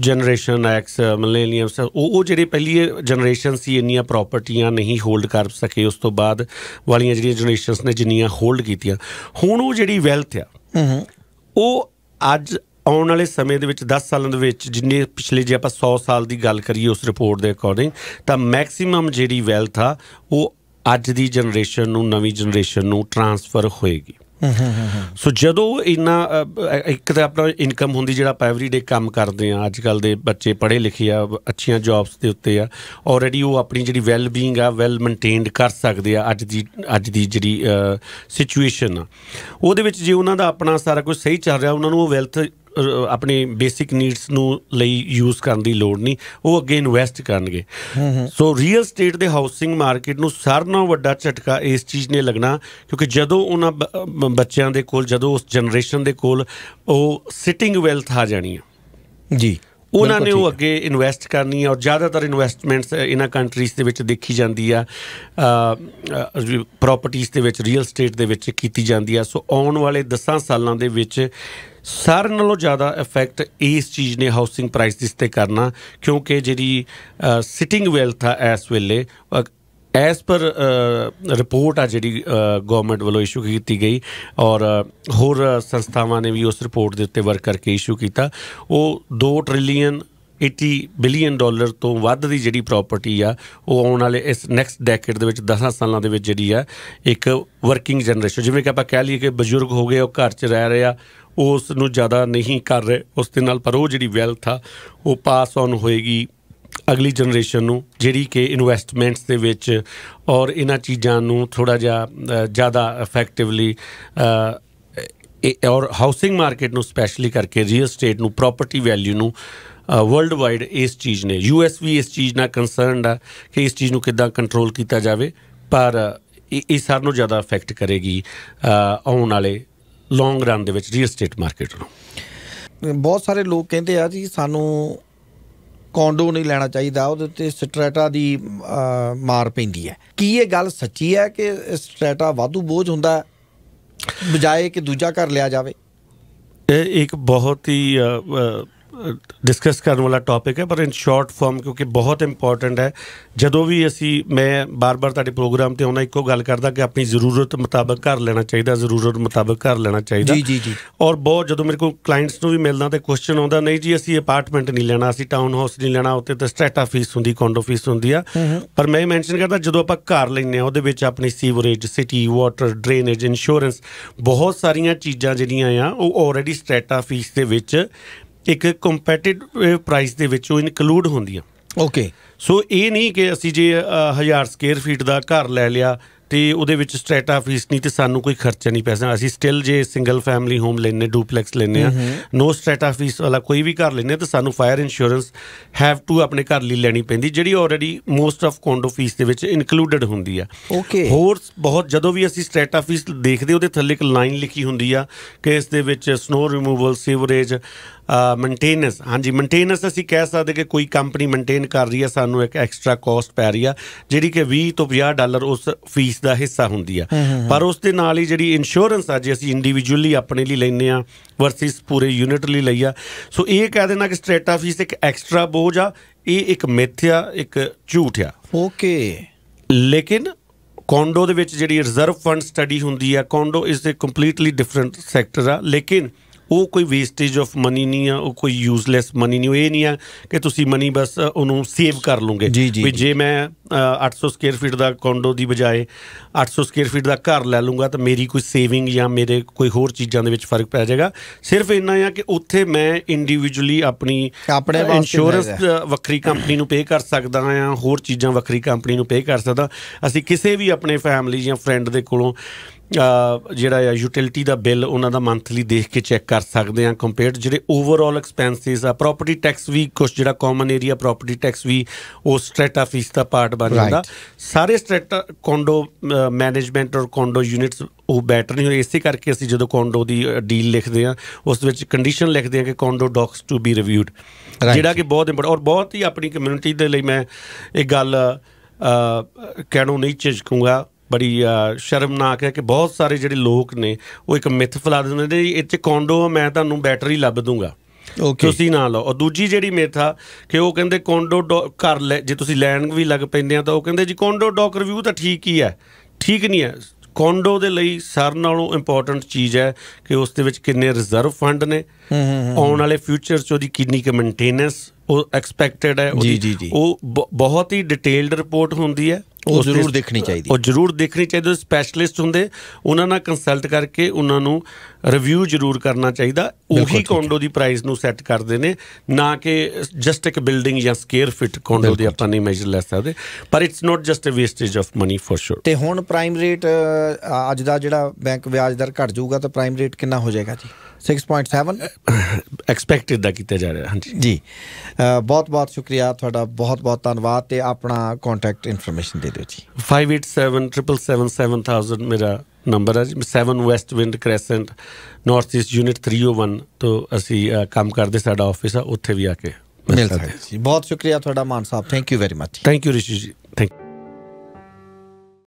ਜਨਰੇਸ਼ਨ ਐਕਸ ਮਿਲੇਨੀਅਮ ਉਹ ਉਹ ਜਿਹੜੇ ਪਹਿਲੀ ਜਨਰੇਸ਼ਨ ਸੀ ਇੰਨੀਆਂ ਪ੍ਰਾਪਰਟੀਆਂ ਨਹੀਂ ਹੋਲਡ ਕਰ ਸਕੇ ਉਸ ਤੋਂ ਬਾਅਦ ਵਾਲੀਆਂ ਜਿਹੜੀਆਂ ਜਨਰੇਸ਼ਨਸ ਨੇ ਜਿੰਨੀਆਂ ਹੋਲਡ ਕੀਤੀਆਂ ਹੁਣ ਉਹ ਜਿਹੜੀ ਵੈਲਥ ਆ ਉਹ ਅੱਜ ਆਉਣ ਵਾਲੇ ਸਮੇਂ ਦੇ ਵਿੱਚ 10 ਸਾਲਾਂ ਦੇ ਵਿੱਚ ਜਿੰਨੇ ਪਿਛਲੇ ਜੇ ਆਪਾਂ 100 ਸਾਲ ਦੀ ਗੱਲ ਕਰੀਏ ਉਸ ਰਿਪੋਰਟ ਦੇ ਅਕੋਰਡਿੰਗ ਤਾਂ ਮੈਕਸਿਮਮ ਜਿਹੜੀ ਵੈਲਥ ਆ ਉਹ ਅੱਜ ਦੀ ਜਨਰੇਸ਼ਨ ਨੂੰ ਨਵੀਂ ਜਨਰੇਸ਼ਨ ਨੂੰ ਟ੍ਰਾਂਸਫਰ ਹੋਏਗੀ ਸੋ ਜਦੋਂ ਇਨਾ ਇੱਕ ਤਾਂ ਆਪਣਾ ਇਨਕਮ ਹੁੰਦੀ ਜਿਹੜਾ ਆਪਾਂ ਐਵਰੀਡੇ ਕੰਮ ਕਰਦੇ ਆ ਅੱਜ ਕੱਲ ਦੇ ਬੱਚੇ ਪੜ੍ਹੇ ਲਿਖੇ ਆ ਅੱਛੀਆਂ ਜੌਬਸ ਦੇ ਉੱਤੇ ਆ ਆਲਰੇਡੀ ਉਹ ਆਪਣੀ ਜਿਹੜੀ ਵੈਲ ਬੀਇੰਗ ਆ ਵੈਲ ਮੇਨਟੇਨਡ ਕਰ ਸਕਦੇ ਆ ਅੱਜ ਦੀ ਅੱਜ ਦੀ ਜਿਹੜੀ ਸਿਚੁਏਸ਼ਨ ਆ ਉਹਦੇ ਵਿੱਚ ਜੇ ਉਹਨਾਂ ਦਾ ਆਪਣਾ ਸਾਰਾ ਕੁਝ ਸਹੀ ਚੱਲ ਰਿਹਾ ਉਹਨਾਂ ਨੂੰ ਉਹ ਵੈਲਥ ਆਪਣੀ ਬੇਸਿਕ ਨੀਡਸ ਨੂੰ ਲਈ ਯੂਜ਼ ਕਰਨ ਦੀ ਲੋੜ ਨਹੀਂ ਉਹ ਅੱਗੇ ਇਨਵੈਸਟ ਕਰਨਗੇ ਸੋ ਰੀਅਲ ਸਟੇਟ ਦੇ ਹਾਊਸਿੰਗ ਮਾਰਕੀਟ ਨੂੰ ਸਾਰਿਆਂ ਨਾਲੋਂ ਵੱਡਾ ਝਟਕਾ ਇਸ ਚੀਜ਼ ਨੇ ਲੱਗਣਾ ਕਿਉਂਕਿ ਜਦੋਂ ਉਹਨਾਂ ਬੱਚਿਆਂ ਦੇ ਕੋਲ ਜਦੋਂ ਉਸ ਜਨਰੇਸ਼ਨ ਦੇ ਕੋਲ ਉਹ ਸਿਟਿੰਗ ਵੈਲਥ ਆ ਜਾਣੀ ਹੈ ਜੀ ਉਹਨਾਂ ਨੇ ਉਹ ਅੱਗੇ ਇਨਵੈਸਟ ਕਰਨੀ ਹੈ ਔਰ ਜ਼ਿਆਦਾਤਰ ਇਨਵੈਸਟਮੈਂਟਸ ਇਨਾਂ ਕੰਟਰੀਜ਼ ਦੇ ਵਿੱਚ ਦੇਖੀ ਜਾਂਦੀ ਆ ਪ੍ਰਾਪਰਟੀਆਂ ਦੇ ਵਿੱਚ ਰੀਅਲ ਸਟੇਟ ਦੇ ਵਿੱਚ ਕੀਤੀ ਜਾਂਦੀ ਆ ਸੋ ਆਉਣ ਵਾਲੇ 10 ਸਾਲਾਂ ਦੇ ਵਿੱਚ ਸਾਰਿਆਂ ਨਾਲੋਂ ਜ਼ਿਆਦਾ ਇਫੈਕਟ ਇਸ ਚੀਜ਼ ਨੇ ਹਾਊਸਿੰਗ ਪ੍ਰਾਈਸਿਸ ਤੇ ਕਰਨਾ ਕਿਉਂਕਿ ਜਿਹੜੀ ਸਿਟਿੰਗ ਵੈਲਥ ਆ ਇਸ ਵੇਲੇ ਐਸ ਪਰ ਰਿਪੋਰਟ ਆ ਜਿਹੜੀ ਗਵਰਨਮੈਂਟ ਵੱਲੋਂ ਇਸ਼ੂ ਕੀਤੀ ਗਈ ਔਰ ਹੋਰ ਸੰਸਥਾਵਾਂ ਨੇ ਵੀ ਉਸ ਰਿਪੋਰਟ ਦੇ ਉੱਤੇ ਵਰਕ ਕਰਕੇ ਇਸ਼ੂ ਕੀਤਾ ਉਹ 2 ਟ੍ਰਿਲੀਅਨ 80 ਬਿਲੀਅਨ ਡਾਲਰ ਤੋਂ ਵੱਧ ਦੀ ਜਿਹੜੀ ਪ੍ਰਾਪਰਟੀ ਆ ਉਹ ਆਉਣ ਵਾਲੇ ਇਸ ਨੈਕਸਟ ਡੈਕੇਡ ਦੇ ਵਿੱਚ 10 ਸਾਲਾਂ ਦੇ ਵਿੱਚ ਜਿਹੜੀ ਆ ਇੱਕ ਵਰਕਿੰਗ ਜਨਰੇਸ਼ਨ ਜਿਵੇਂ ਕਿ ਆਪਾਂ ਕਹਿ ਲਈਏ ਕਿ ਬਜ਼ੁਰਗ ਹੋ ਗਏ ਉਹ ਘਰ 'ਚ ਰਹਿ ਰਹੇ ਆ ਉਸ ਨੂੰ ਜ਼ਿਆਦਾ ਨਹੀਂ ਕਰ ਰਹੇ ਉਸ ਦੇ ਨਾਲ ਪਰ ਉਹ ਜਿਹੜੀ ਵੈਲਥ ਆ ਉਹ ਪਾਸ ਔਨ ਹੋਏਗੀ ਅਗਲੀ ਜਨਰੇਸ਼ਨ ਨੂੰ ਜਿਹੜੀ ਕਿ ਇਨਵੈਸਟਮੈਂਟਸ ਦੇ ਵਿੱਚ ਔਰ ਇਹਨਾਂ ਚੀਜ਼ਾਂ ਨੂੰ ਥੋੜਾ ਜਿਹਾ ਜ਼ਿਆਦਾ ਇਫੈਕਟਿਵਲੀ ਔਰ ਹਾਊਸਿੰਗ ਮਾਰਕੀਟ ਨੂੰ ਸਪੈਸ਼ਲੀ ਕਰਕੇ ਰੀਅਲ ਸਟੇਟ ਨੂੰ ਪ੍ਰਾਪਰਟੀ ਵੈਲਿਊ ਨੂੰ ਵਰਲਡ ਵਾਈਡ ਇਸ ਚੀਜ਼ ਨੇ ਯੂਐਸਵੀ ਵੀ ਇਸ ਚੀਜ਼ ਨਾਲ ਕਨਸਰਨਡ ਆ ਕਿ ਇਸ ਚੀਜ਼ ਨੂੰ ਕਿੱਦਾਂ ਕੰਟਰੋਲ ਕੀਤਾ ਜਾਵੇ ਪਰ ਇਹ ਨੂੰ ਜ਼ਿਆਦਾ ਇਫੈਕਟ ਕਰੇਗੀ ਆਉਣ ਵਾਲੇ ਲੌਂਗ ਰਨ ਦੇ ਵਿੱਚ ਰੀਅਲ ਸਟੇਟ ਮਾਰਕੀਟ ਨੂੰ ਬਹੁਤ ਸਾਰੇ ਲੋਕ ਕਹਿੰਦੇ ਆ ਜੀ ਸਾਨੂੰ ਕੌਂਡੋ ਨਹੀਂ ਲੈਣਾ ਚਾਹੀਦਾ ਉਹਦੇ ਉੱਤੇ ਸਟ੍ਰੈਟਾ ਦੀ ਮਾਰ ਪੈਂਦੀ ਹੈ ਕੀ ਇਹ ਗੱਲ ਸੱਚੀ ਹੈ ਕਿ ਸਟ੍ਰੈਟਾ ਵਾਧੂ ਬੋਝ ਹੁੰਦਾ ਹੈ ਬਜਾਏ ਕਿ ਦੂਜਾ ਘਰ ਲਿਆ ਜਾਵੇ ਇਹ ਇੱਕ ਬਹੁਤ ਹੀ ਡਿਸਕਸ ਕਰਨ ਵਾਲਾ ਟੌਪਿਕ ਹੈ ਪਰ ਇਨ ਸ਼ਾਰਟ ਫਾਰਮ ਕਿਉਂਕਿ ਬਹੁਤ ਇੰਪੋਰਟੈਂਟ ਹੈ ਜਦੋਂ ਵੀ ਅਸੀਂ ਮੈਂ ਬਾਰ-ਬਾਰ ਤੁਹਾਡੇ ਪ੍ਰੋਗਰਾਮ ਤੇ ਆਉਣਾ ਇੱਕੋ ਗੱਲ ਕਰਦਾ ਕਿ ਆਪਣੀ ਜ਼ਰੂਰਤ ਮੁਤਾਬਕ ਘਰ ਲੈਣਾ ਚਾਹੀਦਾ ਜ਼ਰੂਰਤ ਮੁਤਾਬਕ ਘਰ ਲੈਣਾ ਚਾਹੀਦਾ ਜੀ ਜੀ ਜੀ ਔਰ ਬਹੁਤ ਜਦੋਂ ਮੇਰੇ ਕੋਲ ਕਲਾਇੰਟਸ ਨੂੰ ਵੀ ਮਿਲਦਾ ਤੇ ਕੁਐਸਚਨ ਆਉਂਦਾ ਨਹੀਂ ਜੀ ਅਸੀਂ ਅਪਾਰਟਮੈਂਟ ਨਹੀਂ ਲੈਣਾ ਅਸੀਂ ਟਾਊਨ ਹਾਊਸ ਨਹੀਂ ਲੈਣਾ ਉੱਤੇ ਤਾਂ ਸਟ੍ਰੈਟਾ ਫੀਸ ਹੁੰਦੀ ਕੌਂਡੋ ਫੀਸ ਹੁੰਦੀ ਆ ਪਰ ਮੈਂ ਮੈਂਸ਼ਨ ਕਰਦਾ ਜਦੋਂ ਆਪਾਂ ਘਰ ਲੈਨੇ ਆ ਉਹਦੇ ਵਿੱਚ ਆਪਣੀ sewerage city water drainage insurance ਬਹੁਤ ਸਾਰੀਆਂ ਚੀਜ਼ਾਂ ਜਿਹੜੀਆਂ ਆ ਉਹ ਆਲਰੇਡੀ ਸਟ੍ਰੈਟਾ ਫੀਸ ਦੇ ਵਿੱਚ ਇੱਕ ਕੰਪੀਟੀਟਿਵ ਪ੍ਰਾਈਸ ਦੇ ਵਿੱਚ ਉਹ ਇਨਕਲੂਡ ਹੁੰਦੀਆਂ ਓਕੇ ਸੋ ਇਹ ਨਹੀਂ ਕਿ ਅਸੀਂ ਜੇ 1000 ਸਕੁਅਰ ਫੀਟ ਦਾ ਘਰ ਲੈ ਲਿਆ ਤੇ ਉਹਦੇ ਵਿੱਚ ਸਟ੍ਰੈਟਾ ਫੀਸ ਨਹੀਂ ਤੇ ਸਾਨੂੰ ਕੋਈ ਖਰਚਾ ਨਹੀਂ ਪੈਸਾ ਅਸੀਂ ਸਟਿਲ ਜੇ ਸਿੰਗਲ ਫੈਮਿਲੀ ਹੋਮ ਲੈਣੇ ਡੂਪਲੈਕਸ ਲੈਣੇ ਆ ਨੋ ਸਟ੍ਰੈਟਾ ਫੀਸ ਵਾਲਾ ਕੋਈ ਵੀ ਘਰ ਲੈਣੇ ਤਾਂ ਸਾਨੂੰ ਫਾਇਰ ਇੰਸ਼ੋਰੈਂਸ ਹੈਵ ਟੂ ਆਪਣੇ ਘਰ ਲਈ ਲੈਣੀ ਪੈਂਦੀ ਜਿਹੜੀ already most of condo fee ਦੇ ਵਿੱਚ ਇਨਕਲੂਡਡ ਹੁੰਦੀ ਆ ਓਕੇ ਹੋਰ ਬਹੁਤ ਜਦੋਂ ਵੀ ਅਸੀਂ ਸਟ੍ਰੈਟਾ ਫੀਸ ਦੇਖਦੇ ਉਹਦੇ ਥੱਲੇ ਇੱਕ ਲਾਈਨ ਲਿਖੀ ਹੁੰਦੀ ਆ ਕਿ ਇਸ ਦੇ ਵਿੱਚ ਸਨੋ ਰਿਮੂਵਲ ਸੀਵਰੇਜ ਮੇਨਟੇਨੈਂਸ ਹਾਂਜੀ ਮੇਨਟੇਨੈਂਸ ਅਸੀਂ ਕਹਿ ਸਕਦੇ ਕਿ ਕੋਈ ਕੰਪਨੀ ਮੇਨਟੇਨ ਕਰ ਰਹੀ ਆ ਸਾਨੂੰ ਇੱਕ ਐਕਸਟਰਾ ਕਾਸਟ ਪੈ ਰਹੀ ਆ ਜਿਹੜੀ ਕਿ 20 ਤੋਂ 50 ਡਾਲਰ ਉਸ ਫੀਸ ਦਾ ਹਿੱਸਾ ਹੁੰਦੀ ਆ ਪਰ ਉਸ ਦੇ ਨਾਲ ਹੀ ਜਿਹੜੀ ਇੰਸ਼ੋਰੈਂਸ ਆ ਜੇ ਅਸੀਂ ਇੰਡੀਵਿਜੂਅਲੀ ਆਪਣੇ ਲਈ ਲੈਨੇ ਆ ਵਰਸਸ ਪੂਰੇ ਯੂਨਿਟ ਲਈ ਲਈਆ ਸੋ ਇਹ ਕਹਿ ਦੇਣਾ ਕਿ ਸਟ੍ਰੈਟਾ ਫੀਸ ਇੱਕ ਐਕਸਟਰਾ ਬੋਝ ਆ ਇਹ ਇੱਕ ਮਿੱਥਿਆ ਇੱਕ ਝੂਠ ਆ ਓਕੇ ਲੇਕਿਨ ਕੌਂਡੋ ਦੇ ਵਿੱਚ ਜਿਹੜੀ ਰਿਜ਼ਰਵ ਫੰਡ ਸਟੱਡੀ ਹੁੰਦੀ ਆ ਕੌਂਡੋ ਇਸ ਦੇ ਕੰਪਲੀਟਲੀ ਡਿਫਰੈਂਟ ਸੈਕਟਰ ਆ ਲੇਕਿਨ ਉਹ ਕੋਈ ਵੇਸਟੇਜ ਆਫ ਮਨੀ ਨਹੀਂ ਆ ਉਹ ਕੋਈ ਯੂਸਲੈਸ ਮਨੀ ਨਹੀਂ ਇਹ ਨਹੀਂ ਆ ਕਿ ਤੁਸੀਂ ਮਨੀ ਬਸ ਉਹਨੂੰ ਸੇਵ ਕਰ ਲੋਗੇ ਵੀ ਜੇ ਮੈਂ 800 ਸਕੁਅਰ ਫੀਟ ਦਾ ਕੌਂਡੋ ਦੀ ਬਜਾਏ 800 ਸਕੁਅਰ ਫੀਟ ਦਾ ਘਰ ਲੈ ਲੂੰਗਾ ਤਾਂ ਮੇਰੀ ਕੋਈ ਸੇਵਿੰਗ ਜਾਂ ਮੇਰੇ ਕੋਈ ਹੋਰ ਚੀਜ਼ਾਂ ਦੇ ਵਿੱਚ ਫਰਕ ਪੈ ਜਾਏਗਾ ਸਿਰਫ ਇੰਨਾ ਆ ਕਿ ਉੱਥੇ ਮੈਂ ਇੰਡੀਵਿਜੂਅਲੀ ਆਪਣੀ ਆਪਣੇ ਇੰਸ਼ੋਰੈਂਸ ਵੱਖਰੀ ਕੰਪਨੀ ਨੂੰ ਪੇ ਕਰ ਸਕਦਾ ਆ ਹੋਰ ਚੀਜ਼ਾਂ ਵੱਖਰੀ ਕੰਪਨੀ ਨੂੰ ਪੇ ਕਰ ਸਕਦਾ ਅਸੀਂ ਕਿਸੇ ਵੀ ਆਪਣੇ ਫੈਮਿਲੀ ਜਾਂ ਫਰੈਂਡ ਦੇ ਕੋਲੋਂ ਜਿਹੜਾ ਹੈ ਯੂਟਿਲਿਟੀ ਦਾ ਬਿੱਲ ਉਹਨਾਂ ਦਾ ਮੰਥਲੀ ਦੇਖ ਕੇ ਚੈੱਕ ਕਰ ਸਕਦੇ ਆ ਕੰਪੇਅਰ ਜਿਹੜੇ ਓਵਰਆਲ ਐਕਸਪੈਂਸਸ ਆ ਪ੍ਰਾਪਰਟੀ ਟੈਕਸ ਵੀ ਕੁਝ ਜਿਹੜਾ ਕਾਮਨ ਏਰੀਆ ਪ੍ਰਾਪਰਟੀ ਟੈਕਸ ਵੀ ਉਹ ਸਟ੍ਰੈਟਾ ਫੀਸ ਦਾ ਪਾਰਟ ਬਣ ਜਾਂਦਾ ਸਾਰੇ ਸਟ੍ਰੈਟਾ ਕੌਂਡੋ ਮੈਨੇਜਮੈਂਟ অর ਕੌਂਡੋ ਯੂਨਿਟਸ ਉਹ ਬੈਟਰ ਨਹੀਂ ਹੋਏ ਇਸੇ ਕਰਕੇ ਅਸੀਂ ਜਦੋਂ ਕੌਂਡੋ ਦੀ ਡੀਲ ਲਿਖਦੇ ਆ ਉਸ ਵਿੱਚ ਕੰਡੀਸ਼ਨ ਲਿਖਦੇ ਆ ਕਿ condo docs to be reviewed ਜਿਹੜਾ ਕਿ ਬਹੁਤ ਇੰਪੋਰਟੈਂਟ ਔਰ ਬਹੁਤ ਹੀ ਆਪਣੀ ਕਮਿਊਨਿਟੀ ਦੇ ਲਈ ਮੈਂ ਇਹ ਗੱਲ ਕਹਿਣੋਂ ਨਹੀਂ ਝਿਜਕੂੰਗਾ ਬੜੀ ਸ਼ਰਮਨਾਕ ਹੈ ਕਿ ਬਹੁਤ ਸਾਰੇ ਜਿਹੜੇ ਲੋਕ ਨੇ ਉਹ ਇੱਕ ਮਿਥ ਫਲਾ ਦਿੰਦੇ ਨੇ ਇੱਥੇ ਕੌਂਡੋ ਮੈਂ ਤੁਹਾਨੂੰ ਬੈਟਰੀ ਲੱਭ ਦੂੰਗਾ ਓਕੇ ਤੁਸੀਂ ਨਾ ਲਓ ਔਰ ਦੂਜੀ ਜਿਹੜੀ ਮੇਥ ਆ ਕਿ ਉਹ ਕਹਿੰਦੇ ਕੌਂਡੋ ਕਰ ਲੈ ਜੇ ਤੁਸੀਂ ਲੈਣ ਵੀ ਲੱਗ ਪੈਂਦੇ ਆ ਤਾਂ ਉਹ ਕਹਿੰਦੇ ਜੀ ਕੌਂਡੋ ਡੌਕ ਰਿਵਿਊ ਤਾਂ ਠੀਕ ਹੀ ਹੈ ਠੀਕ ਨਹੀਂ ਹੈ ਕੌਂਡੋ ਦੇ ਲਈ ਸਰ ਨਾਲੋਂ ਇੰਪੋਰਟੈਂਟ ਚੀਜ਼ ਹੈ ਕਿ ਉਸ ਦੇ ਵਿੱਚ ਕਿੰਨੇ ਰਿਜ਼ਰਵ ਫੰਡ ਨੇ ਆਉਣ ਵਾਲੇ ਫਿਊਚਰ 'ਚ ਉਹਦੀ ਕਿੰਨੀ ਕ ਮੇਨਟੇਨੈਂਸ ਉਹ ਐਕਸਪੈਕਟਡ ਹੈ ਉਹਦੀ ਉਹ ਬਹੁਤ ਹੀ ਡਿਟੇਲਡ ਰਿਪੋਰਟ ਹੁੰਦੀ ਹੈ ਉਹ ਜ਼ਰੂਰ ਦੇਖਣੀ ਚਾਹੀਦੀ ਉਹ ਜ਼ਰੂਰ ਦੇਖਣੀ ਚਾਹੀਦੀ ਸਪੈਸ਼ਲਿਸਟ ਹੁੰਦੇ ਉਹਨਾਂ ਨਾਲ ਕੰਸਲਟ ਕਰਕੇ ਉਹਨਾਂ ਨੂੰ ਰਿਵਿਊ ਜ਼ਰੂਰ ਕਰਨਾ ਚਾਹੀਦਾ ਉਹੀ ਕੌਂਡੋ ਦੀ ਪ੍ਰਾਈਸ ਨੂੰ ਸੈੱਟ ਕਰਦੇ ਨੇ ਨਾ ਕਿ ਜਸਟ ਇੱਕ ਬਿਲਡਿੰਗ ਜਾਂ ਸਕੁਅਰ ਫਿਟ ਕੌਂਡੋ ਦੀ ਆਪਾਂ ਨਹੀਂ ਮੈਜ਼ਰ ਲੈ ਸਕਦੇ ਪਰ it's not just a wastage of money for sure ਤੇ ਹੁਣ ਪ੍ਰਾਈਮ ਰੇਟ ਅੱਜ ਦਾ ਜਿਹੜਾ ਬੈਂਕ ਵਿਆਜ ਦਰ ਘਟ ਜਾਊਗਾ ਤਾਂ ਪ੍ਰਾਈਮ ਰੇਟ ਕਿੰਨਾ ਹੋ ਜਾਏਗਾ ਜੀ 6.7 ਐਕਸਪੈਕਟਡ ਦਾ ਕੀਤਾ ਜਾ ਰਿਹਾ ਹਾਂਜੀ ਜੀ ਬਹੁਤ ਬਹੁਤ ਸ਼ੁਕਰੀਆ ਤੁਹਾਡਾ ਬਹੁਤ ਬਹੁਤ ਧੰਨਵਾਦ ਤੇ ਆਪਣਾ ਕੰਟੈਕਟ ਇਨਫੋਰਮੇਸ਼ਨ ਦੇ ਦਿਓ ਜੀ 5877777000 ਮੇਰਾ ਨੰਬਰ ਹੈ 7 West Wind Crescent North East unit 301 ਤੋਂ ਅਸੀਂ ਕੰਮ ਕਰਦੇ ਸਾਡਾ ਆਫਿਸ ਆ ਉੱਥੇ ਵੀ ਆ ਕੇ ਮਿਲ ਸਕਦੇ ਜੀ ਬਹੁਤ ਸ਼ੁਕਰੀਆ ਤੁਹਾਡਾ Maan Sahib thank you very much thank you Rishi ਜੀ